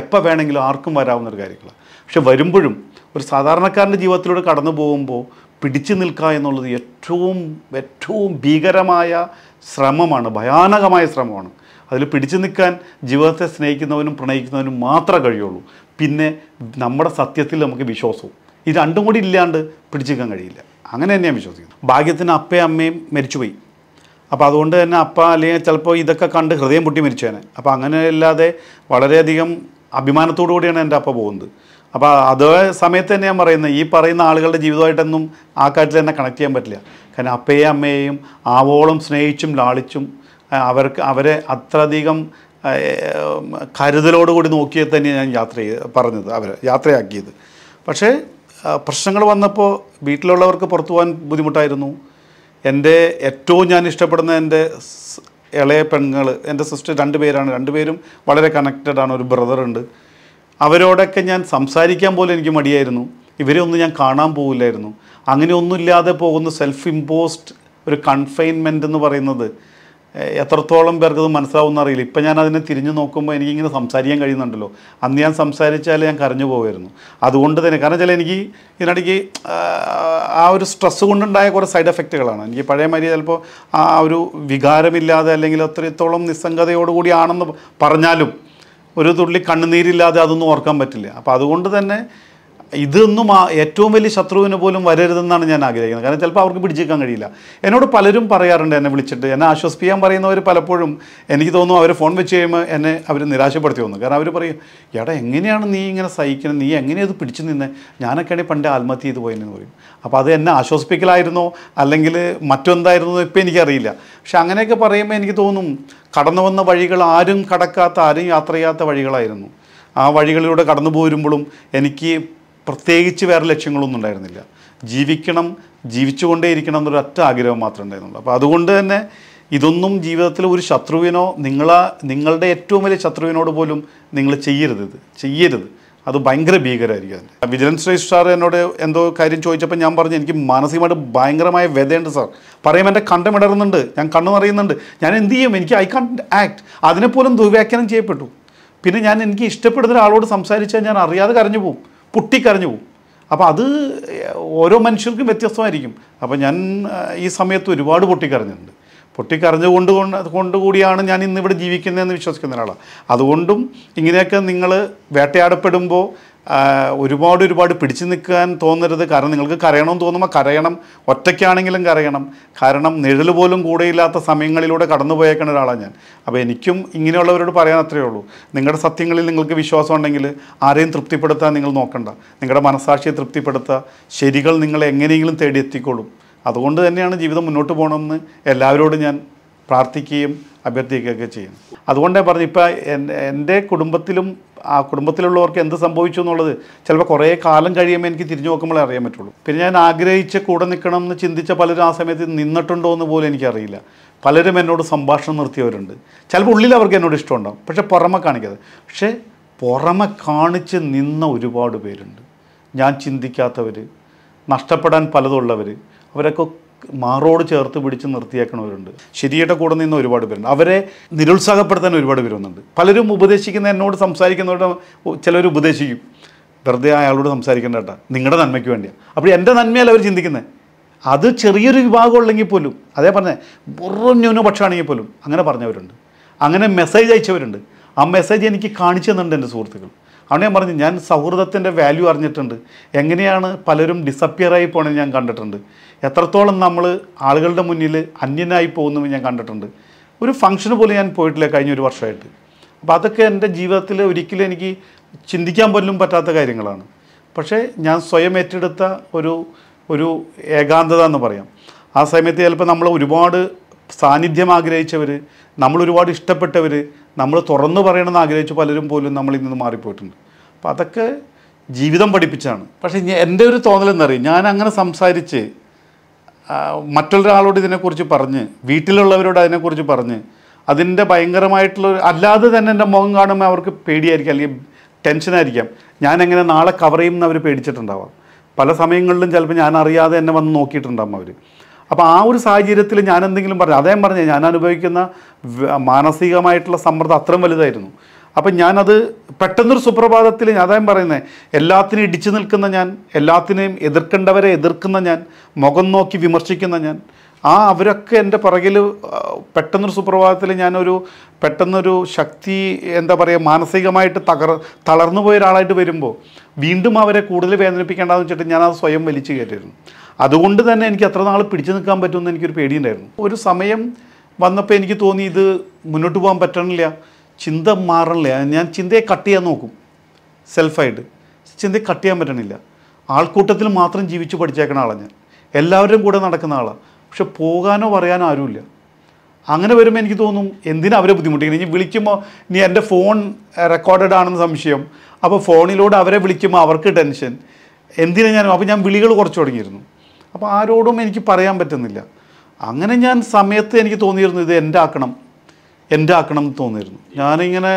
[SPEAKER 1] എപ്പോൾ വേണമെങ്കിലും ആർക്കും വരാവുന്നൊരു കാര്യങ്ങളാണ് പക്ഷെ വരുമ്പോഴും ഒരു സാധാരണക്കാരൻ്റെ ജീവിതത്തിലൂടെ കടന്നു പോകുമ്പോൾ പിടിച്ചു നിൽക്കുക എന്നുള്ളത് ഏറ്റവും ഏറ്റവും ഭീകരമായ ശ്രമമാണ് ഭയാനകമായ ശ്രമമാണ് അതിൽ പിടിച്ചു നിൽക്കാൻ ജീവിതത്തെ സ്നേഹിക്കുന്നവനും പ്രണയിക്കുന്നവനും മാത്രമേ കഴിയുള്ളൂ പിന്നെ നമ്മുടെ സത്യത്തിൽ നമുക്ക് വിശ്വാസവും ഇത് രണ്ടും കൂടി ഇല്ലാണ്ട് പിടിച്ചു നിൽക്കാൻ കഴിയില്ല അങ്ങനെ തന്നെയാണ് വിശ്വസിക്കുന്നത് ഭാഗ്യത്തിന് അപ്പയും അമ്മയും മരിച്ചുപോയി അപ്പോൾ അതുകൊണ്ട് തന്നെ അപ്പ അല്ലെങ്കിൽ ചിലപ്പോൾ ഇതൊക്കെ കണ്ട് ഹൃദയം പൊട്ടി മരിച്ചേനെ അപ്പോൾ അങ്ങനെ അല്ലാതെ വളരെയധികം അഭിമാനത്തോടു കൂടിയാണ് എൻ്റെ അപ്പ പോകുന്നത് അപ്പോൾ അതേ സമയത്ത് തന്നെ ഞാൻ പറയുന്നത് ഈ പറയുന്ന ആളുകളുടെ ജീവിതമായിട്ടൊന്നും ആ കാര്യത്തിൽ തന്നെ കണക്ട് ചെയ്യാൻ പറ്റില്ല കാരണം അപ്പയെയും അമ്മയെയും ആവോളം സ്നേഹിച്ചും ലാളിച്ചും അവർക്ക് അവരെ അത്രയധികം കരുതലോടുകൂടി നോക്കിയത് തന്നെയാണ് ഞാൻ യാത്ര ചെയ്ത് പറഞ്ഞത് അവർ യാത്രയാക്കിയത് പക്ഷേ പ്രശ്നങ്ങൾ വന്നപ്പോൾ വീട്ടിലുള്ളവർക്ക് പുറത്തു പോകാൻ ബുദ്ധിമുട്ടായിരുന്നു എൻ്റെ ഏറ്റവും ഞാൻ ഇഷ്ടപ്പെടുന്ന എൻ്റെ ഇളയ പെണ്ണുങ്ങൾ എൻ്റെ സിസ്റ്റർ രണ്ട് പേരാണ് രണ്ടുപേരും വളരെ കണക്റ്റഡാണ് ഒരു ബ്രദറുണ്ട് അവരോടൊക്കെ ഞാൻ സംസാരിക്കാൻ പോലും എനിക്ക് മടിയായിരുന്നു ഇവരെ ഒന്നും ഞാൻ കാണാൻ പോകില്ലായിരുന്നു അങ്ങനെ ഒന്നുമില്ലാതെ പോകുന്ന സെൽഫ് ഇമ്പോസ്ഡ് ഒരു കൺഫൈൻമെൻ്റ് എന്ന് പറയുന്നത് എത്രത്തോളം പേർക്കത് അത് മനസ്സിലാവുമെന്ന് അറിയില്ല ഇപ്പം ഞാൻ അതിനെ തിരിഞ്ഞു നോക്കുമ്പോൾ എനിക്കിങ്ങനെ സംസാരിക്കാൻ കഴിയുന്നുണ്ടല്ലോ അന്ന് ഞാൻ സംസാരിച്ചാൽ ഞാൻ കരഞ്ഞു പോകുമായിരുന്നു അതുകൊണ്ട് തന്നെ കാരണം ചില എനിക്ക് ഇതിനിടയ്ക്ക് ആ ഒരു സ്ട്രെസ് കൊണ്ടുണ്ടായ കുറേ സൈഡ് എഫക്റ്റുകളാണ് എനിക്ക് പഴയ മാതിരി ചിലപ്പോൾ ആ ഒരു വികാരമില്ലാതെ അല്ലെങ്കിൽ അത്രത്തോളം നിസ്സംഗതയോടുകൂടിയാണെന്ന് ആണെന്ന് പറഞ്ഞാലും ഒരു തുള്ളി കണ്ണുനീരില്ലാതെ അതൊന്നും ഓർക്കാൻ പറ്റില്ല അപ്പോൾ അതുകൊണ്ട് തന്നെ ഇതൊന്നും ഏറ്റവും വലിയ ശത്രുവിന് പോലും വരരുതെന്നാണ് ഞാൻ ആഗ്രഹിക്കുന്നത് കാരണം ചിലപ്പോൾ അവർക്ക് പിടിച്ചേക്കാൻ കഴിയില്ല എന്നോട് പലരും പറയാറുണ്ട് എന്നെ വിളിച്ചിട്ട് എന്നെ ആശ്വസിപ്പിക്കാൻ പറയുന്നവർ പലപ്പോഴും എനിക്ക് തോന്നുന്നു അവർ ഫോൺ വെച്ച് കഴിയുമ്പോൾ എന്നെ അവർ നിരാശപ്പെടുത്തി തോന്നുന്നു കാരണം അവർ പറയും എടാ എങ്ങനെയാണ് നീ ഇങ്ങനെ സഹിക്കുന്നത് നീ എങ്ങനെയത് പിടിച്ചു നിന്ന് ഞാനൊക്കെയാണെങ്കിൽ പണ്ട് ആത്മഹത്യ ചെയ്ത് പോയെന്ന് പറയും അപ്പോൾ അത് എന്നെ ആശ്വസിപ്പിക്കലായിരുന്നോ അല്ലെങ്കിൽ മറ്റെന്തായിരുന്നോ ഇപ്പോൾ എനിക്കറിയില്ല പക്ഷെ അങ്ങനെയൊക്കെ പറയുമ്പോൾ എനിക്ക് തോന്നും കടന്നു വന്ന വഴികൾ ആരും കടക്കാത്ത ആരും യാത്ര ചെയ്യാത്ത വഴികളായിരുന്നു ആ വഴികളിലൂടെ കടന്നു പോരുമ്പോഴും എനിക്ക് പ്രത്യേകിച്ച് വേറെ ലക്ഷ്യങ്ങളൊന്നും ഉണ്ടായിരുന്നില്ല ജീവിക്കണം ജീവിച്ചുകൊണ്ടേയിരിക്കണം എന്നൊരു ഒറ്റ ആഗ്രഹം മാത്രമേ ഉണ്ടായിരുന്നുള്ളൂ അപ്പോൾ അതുകൊണ്ട് തന്നെ ഇതൊന്നും ജീവിതത്തിൽ ഒരു ശത്രുവിനോ നിങ്ങളെ നിങ്ങളുടെ ഏറ്റവും വലിയ ശത്രുവിനോട് പോലും നിങ്ങൾ ചെയ്യരുത് ഇത് ചെയ്യരുത് അത് ഭയങ്കര ഭീകരമായിരിക്കും അതിൻ്റെ വിജിലൻസ് രജിസ്ട്രാർ എന്നോട് എന്തോ കാര്യം ചോദിച്ചപ്പോൾ ഞാൻ പറഞ്ഞു എനിക്ക് മാനസികമായിട്ട് ഭയങ്കരമായ വ്യതയുണ്ട് സാർ പറയുമ്പോൾ എൻ്റെ കണ്ടമിടറുന്നുണ്ട് ഞാൻ കണ്ണു നിറയുന്നുണ്ട് ഞാൻ എന്ത് ചെയ്യും എനിക്ക് ഐ കാൺ ആക്ട് അതിനെപ്പോലും ദുർവ്യാഖ്യാനം ചെയ്യപ്പെട്ടു പിന്നെ ഞാൻ എനിക്ക് ഇഷ്ടപ്പെടുന്ന ഒരാളോട് സംസാരിച്ചാൽ ഞാൻ അറിയാതെ കരഞ്ഞു പോകും പൊട്ടിക്കരഞ്ഞു പോകും അപ്പോൾ അത് ഓരോ മനുഷ്യർക്കും വ്യത്യസ്തമായിരിക്കും അപ്പോൾ ഞാൻ ഈ സമയത്ത് ഒരുപാട് പൊട്ടിക്കരഞ്ഞിട്ടുണ്ട് പൊട്ടിക്കരഞ്ഞുകൊണ്ട് കൊണ്ട് കൊണ്ടുകൂടിയാണ് ഞാൻ ഇന്നിവിടെ ജീവിക്കുന്നതെന്ന് വിശ്വസിക്കുന്ന ഒരാളാണ് അതുകൊണ്ടും ഇങ്ങനെയൊക്കെ നിങ്ങൾ വേട്ടയാടപ്പെടുമ്പോൾ ഒരുപാട് ഒരുപാട് പിടിച്ചു നിൽക്കാൻ തോന്നരുത് കാരണം നിങ്ങൾക്ക് കരയണമെന്ന് തോന്നുമ്പോൾ കരയണം ഒറ്റയ്ക്കാണെങ്കിലും കരയണം കാരണം നിഴൽ പോലും കൂടെയില്ലാത്ത സമയങ്ങളിലൂടെ കടന്നു പോയേക്കുന്ന ഒരാളാണ് ഞാൻ അപ്പോൾ എനിക്കും ഇങ്ങനെയുള്ളവരോട് പറയാൻ അത്രയേ ഉള്ളൂ നിങ്ങളുടെ സത്യങ്ങളിൽ നിങ്ങൾക്ക് വിശ്വാസം ഉണ്ടെങ്കിൽ ആരെയും തൃപ്തിപ്പെടുത്താൻ നിങ്ങൾ നോക്കണ്ട നിങ്ങളുടെ മനസാക്ഷിയെ തൃപ്തിപ്പെടുത്തുക ശരികൾ നിങ്ങൾ എങ്ങനെയെങ്കിലും തേടി എത്തിക്കോളും അതുകൊണ്ട് തന്നെയാണ് ജീവിതം മുന്നോട്ട് പോകണമെന്ന് എല്ലാവരോടും ഞാൻ പ്രാർത്ഥിക്കുകയും അഭ്യർത്ഥിക്കുകയൊക്കെ ചെയ്യും അതുകൊണ്ടേ പറഞ്ഞു ഇപ്പം എൻ്റെ കുടുംബത്തിലും ആ കുടുംബത്തിലുള്ളവർക്ക് എന്ത് സംഭവിച്ചു എന്നുള്ളത് ചിലപ്പോൾ കുറേ കാലം കഴിയുമ്പോൾ എനിക്ക് തിരിഞ്ഞു നോക്കുമ്പോഴേ അറിയാൻ പറ്റുള്ളൂ പിന്നെ ഞാൻ ആഗ്രഹിച്ച് കൂടെ നിൽക്കണം എന്ന് ചിന്തിച്ച പലരും ആ സമയത്ത് നിന്നിട്ടുണ്ടോ എന്ന് പോലും എനിക്കറിയില്ല പലരും എന്നോട് സംഭാഷണം നിർത്തിയവരുണ്ട് ചിലപ്പോൾ ഉള്ളിൽ അവർക്ക് എന്നോട് ഇഷ്ടമുണ്ടാകും പക്ഷേ പുറമെ കാണിക്കാതെ പക്ഷേ പുറമെ കാണിച്ച് നിന്ന ഒരുപാട് പേരുണ്ട് ഞാൻ ചിന്തിക്കാത്തവർ നഷ്ടപ്പെടാൻ പലതുള്ളവർ അവരൊക്കെ മാറോട് ചേർത്ത് പിടിച്ച് നിർത്തിയേക്കണവരുണ്ട് ശരിയുടെ കൂടെ നിന്ന് ഒരുപാട് പേരുണ്ട് അവരെ നിരുത്സാഹപ്പെടുത്താൻ ഒരുപാട് പേര് വന്നുണ്ട് പലരും ഉപദേശിക്കുന്ന എന്നോട് സംസാരിക്കുന്നവരുടെ ചിലർ ഉപദേശിക്കും വെറുതെ അയാളോട് സംസാരിക്കേണ്ട കേട്ടോ നിങ്ങളുടെ നന്മയ്ക്ക് വേണ്ടിയാണ് അപ്പോൾ എൻ്റെ നന്മയല്ല അവർ ചിന്തിക്കുന്നത് അത് ചെറിയൊരു വിഭാഗം ഉള്ളെങ്കിൽ പോലും അതേ പറഞ്ഞത് വെറും ന്യൂനപക്ഷമാണെങ്കിൽ പോലും അങ്ങനെ പറഞ്ഞവരുണ്ട് അങ്ങനെ മെസ്സേജ് അയച്ചവരുണ്ട് ആ മെസ്സേജ് എനിക്ക് കാണിച്ചു തന്നിട്ടുണ്ട് എൻ്റെ സുഹൃത്തുക്കൾ അവിടെ ഞാൻ പറഞ്ഞു ഞാൻ സൗഹൃദത്തിൻ്റെ വാല്യൂ അറിഞ്ഞിട്ടുണ്ട് എങ്ങനെയാണ് പലരും ഡിസപ്പിയറായി പോകണമെന്ന് ഞാൻ കണ്ടിട്ടുണ്ട് എത്രത്തോളം നമ്മൾ ആളുകളുടെ മുന്നിൽ അന്യനായി പോകുന്നു ഞാൻ കണ്ടിട്ടുണ്ട് ഒരു ഫംഗ്ഷന് പോലും ഞാൻ പോയിട്ടില്ല കഴിഞ്ഞ ഒരു വർഷമായിട്ട് അപ്പോൾ അതൊക്കെ എൻ്റെ ജീവിതത്തിൽ ഒരിക്കലും എനിക്ക് ചിന്തിക്കാൻ പോലും പറ്റാത്ത കാര്യങ്ങളാണ് പക്ഷേ ഞാൻ സ്വയം ഏറ്റെടുത്ത ഒരു ഒരു ഏകാന്തത എന്ന് പറയാം ആ സമയത്ത് ചിലപ്പോൾ നമ്മൾ ഒരുപാട് സാന്നിധ്യം ആഗ്രഹിച്ചവർ നമ്മൾ ഒരുപാട് ഇഷ്ടപ്പെട്ടവർ നമ്മൾ തുറന്നു പറയണമെന്ന് ആഗ്രഹിച്ച പലരും പോലും നമ്മളിൽ നിന്ന് മാറിപ്പോയിട്ടുണ്ട് അപ്പം അതൊക്കെ ജീവിതം പഠിപ്പിച്ചാണ് പക്ഷേ എൻ്റെ ഒരു എന്നറിയും ഞാൻ അങ്ങനെ സംസാരിച്ച് മറ്റൊരാളോട് ഇതിനെക്കുറിച്ച് പറഞ്ഞ് വീട്ടിലുള്ളവരോട് അതിനെക്കുറിച്ച് പറഞ്ഞ് അതിൻ്റെ ഭയങ്കരമായിട്ടുള്ള അല്ലാതെ തന്നെ എൻ്റെ മുഖം കാണുമ്പോൾ അവർക്ക് പേടിയായിരിക്കാം അല്ലെങ്കിൽ ടെൻഷനായിരിക്കാം ഞാൻ എങ്ങനെ നാളെ കവർ ചെയ്യുമെന്ന് അവർ പേടിച്ചിട്ടുണ്ടാവാം പല സമയങ്ങളിലും ചിലപ്പോൾ ഞാൻ അറിയാതെ എന്നെ വന്ന് നോക്കിയിട്ടുണ്ടാകും അവർ അപ്പോൾ ആ ഒരു സാഹചര്യത്തിൽ ഞാൻ എന്തെങ്കിലും പറഞ്ഞു അദ്ദേഹം പറഞ്ഞു ഞാൻ അനുഭവിക്കുന്ന മാനസികമായിട്ടുള്ള സമ്മർദ്ദം അത്രയും വലുതായിരുന്നു അപ്പം ഞാനത് പെട്ടെന്നൊരു സുപ്രഭാതത്തിൽ ഞാൻ പറയുന്നത് എല്ലാത്തിനും ഇടിച്ചു നിൽക്കുന്ന ഞാൻ എല്ലാത്തിനെയും എതിർക്കേണ്ടവരെ എതിർക്കുന്ന ഞാൻ മുഖം നോക്കി വിമർശിക്കുന്ന ഞാൻ ആ അവരൊക്കെ എൻ്റെ പുറകിൽ പെട്ടെന്നൊരു സുപ്രഭാതത്തിൽ ഞാനൊരു പെട്ടെന്നൊരു ശക്തി എന്താ പറയുക മാനസികമായിട്ട് തകർ തളർന്നു പോയ ഒരാളായിട്ട് വരുമ്പോൾ വീണ്ടും അവരെ കൂടുതൽ വേദനിപ്പിക്കേണ്ടതെന്ന് വെച്ചിട്ട് ഞാൻ അത് സ്വയം വലിച്ചു കയറ്റിയിരുന്നു അതുകൊണ്ട് തന്നെ എനിക്ക് അത്ര നാൾ പിടിച്ചു നിൽക്കാൻ പറ്റുമെന്ന് എനിക്കൊരു പേടിയുണ്ടായിരുന്നു ഒരു സമയം വന്നപ്പോൾ എനിക്ക് തോന്നി ഇത് മുന്നോട്ട് പോകാൻ പറ്റണില്ല ചിന്ത മാറണില്ല ഞാൻ ചിന്തയെ കട്ട് ചെയ്യാൻ നോക്കും സെൽഫായിട്ട് ചിന്തയെ കട്ട് ചെയ്യാൻ പറ്റണില്ല ആൾക്കൂട്ടത്തിൽ മാത്രം ജീവിച്ച് പഠിച്ചേക്കണ ആളാണ് ഞാൻ എല്ലാവരും കൂടെ നടക്കുന്ന ആളാണ് പക്ഷെ പോകാനോ പറയാനോ ആരുമില്ല അങ്ങനെ വരുമ്പോൾ എനിക്ക് തോന്നും എന്തിനാ അവരെ ബുദ്ധിമുട്ടിക്കുന്നത് ഇനി വിളിക്കുമ്പോൾ ഇനി എൻ്റെ ഫോൺ റെക്കോർഡഡ് ആണെന്ന് സംശയം അപ്പോൾ ഫോണിലൂടെ അവരെ വിളിക്കുമ്പോൾ അവർക്ക് ടെൻഷൻ എന്തിനാ ഞാൻ അപ്പോൾ ഞാൻ വിളികൾ കുറച്ച് തുടങ്ങിയിരുന്നു അപ്പോൾ ആരോടും എനിക്ക് പറയാൻ പറ്റുന്നില്ല അങ്ങനെ ഞാൻ സമയത്ത് എനിക്ക് തോന്നിയിരുന്നു ഇത് എൻ്റെ ആക്കണം എൻ്റെ ആക്കണം എന്ന് തോന്നിയിരുന്നു ഞാനിങ്ങനെ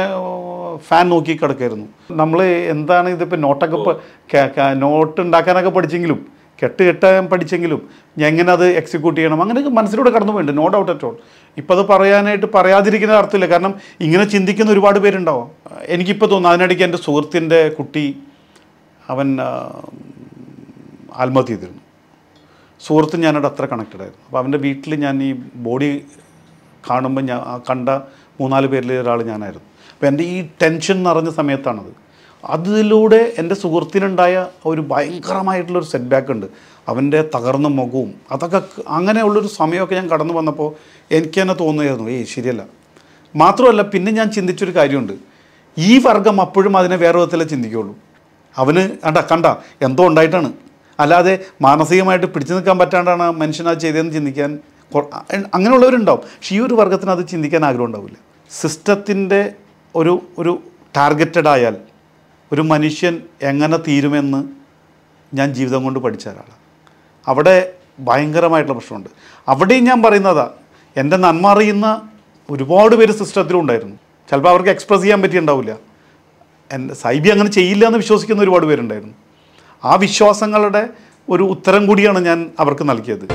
[SPEAKER 1] ഫാൻ നോക്കി കിടക്കായിരുന്നു നമ്മൾ എന്താണ് ഇതിപ്പോൾ നോട്ടൊക്കെ നോട്ട് ഉണ്ടാക്കാനൊക്കെ പഠിച്ചെങ്കിലും കെട്ട് കെട്ടാൻ പഠിച്ചെങ്കിലും ഞാൻ എങ്ങനെ അത് എക്സിക്യൂട്ട് ചെയ്യണം അങ്ങനെ മനസ്സിലൂടെ കടന്നു പോയിട്ടുണ്ട് നോ ഡൗട്ട് അറ്റ് ഓൾ ഇപ്പോൾ അത് പറയാനായിട്ട് പറയാതിരിക്കുന്ന അർത്ഥമില്ല കാരണം ഇങ്ങനെ ചിന്തിക്കുന്ന ഒരുപാട് പേരുണ്ടാവാം എനിക്കിപ്പോൾ തോന്നുന്നു അതിനിടയ്ക്ക് എൻ്റെ സുഹൃത്തിൻ്റെ കുട്ടി അവൻ ആത്മഹത്യ ചെയ്തിരുന്നു സുഹൃത്തും ഞാനോട് അത്ര കണക്റ്റഡ് ആയിരുന്നു അപ്പോൾ അവൻ്റെ വീട്ടിൽ ഞാൻ ഈ ബോഡി കാണുമ്പോൾ ഞാൻ കണ്ട മൂന്നാല് പേരിൽ ഒരാൾ ഞാനായിരുന്നു അപ്പോൾ എൻ്റെ ഈ ടെൻഷൻ നിറഞ്ഞ സമയത്താണത് അതിലൂടെ എൻ്റെ സുഹൃത്തിനുണ്ടായ ഒരു ഭയങ്കരമായിട്ടുള്ളൊരു സെറ്റ് ബാക്ക് ഉണ്ട് അവൻ്റെ തകർന്ന മുഖവും അതൊക്കെ അങ്ങനെയുള്ളൊരു സമയമൊക്കെ ഞാൻ കടന്നു വന്നപ്പോൾ എനിക്ക് തന്നെ തോന്നുകയായിരുന്നു ഏയ് ശരിയല്ല മാത്രമല്ല പിന്നെ ഞാൻ ചിന്തിച്ചൊരു കാര്യമുണ്ട് ഈ വർഗം അപ്പോഴും അതിനെ വേറെ വിധത്തിലേ ചിന്തിക്കുകയുള്ളൂ അവന് കണ്ട കണ്ട എന്തോ ഉണ്ടായിട്ടാണ് അല്ലാതെ മാനസികമായിട്ട് പിടിച്ചു നിൽക്കാൻ പറ്റാണ്ടാണ് മനുഷ്യൻ അത് ചെയ്തതെന്ന് ചിന്തിക്കാൻ അങ്ങനെയുള്ളവരുണ്ടാവും പക്ഷേ ഈ ഒരു വർഗത്തിന് അത് ചിന്തിക്കാൻ ആഗ്രഹം ഉണ്ടാവില്ല സിസ്റ്റത്തിൻ്റെ ഒരു ഒരു ടാർഗറ്റഡ് ആയാൽ ഒരു മനുഷ്യൻ എങ്ങനെ തീരുമെന്ന് ഞാൻ ജീവിതം കൊണ്ട് പഠിച്ച ഒരാളാണ് അവിടെ ഭയങ്കരമായിട്ടുള്ള പ്രശ്നമുണ്ട് അവിടെയും ഞാൻ പറയുന്നതാ എൻ്റെ നന്മ അറിയുന്ന ഒരുപാട് പേര് സിസ്റ്റത്തിലുണ്ടായിരുന്നു ചിലപ്പോൾ അവർക്ക് എക്സ്പ്രസ് ചെയ്യാൻ പറ്റിയിട്ടുണ്ടാവില്ല എൻ്റെ സൈബി അങ്ങനെ ചെയ്യില്ല എന്ന് വിശ്വസിക്കുന്ന ഒരുപാട് പേരുണ്ടായിരുന്നു ആ വിശ്വാസങ്ങളുടെ ഒരു ഉത്തരം കൂടിയാണ് ഞാൻ അവർക്ക് നൽകിയത്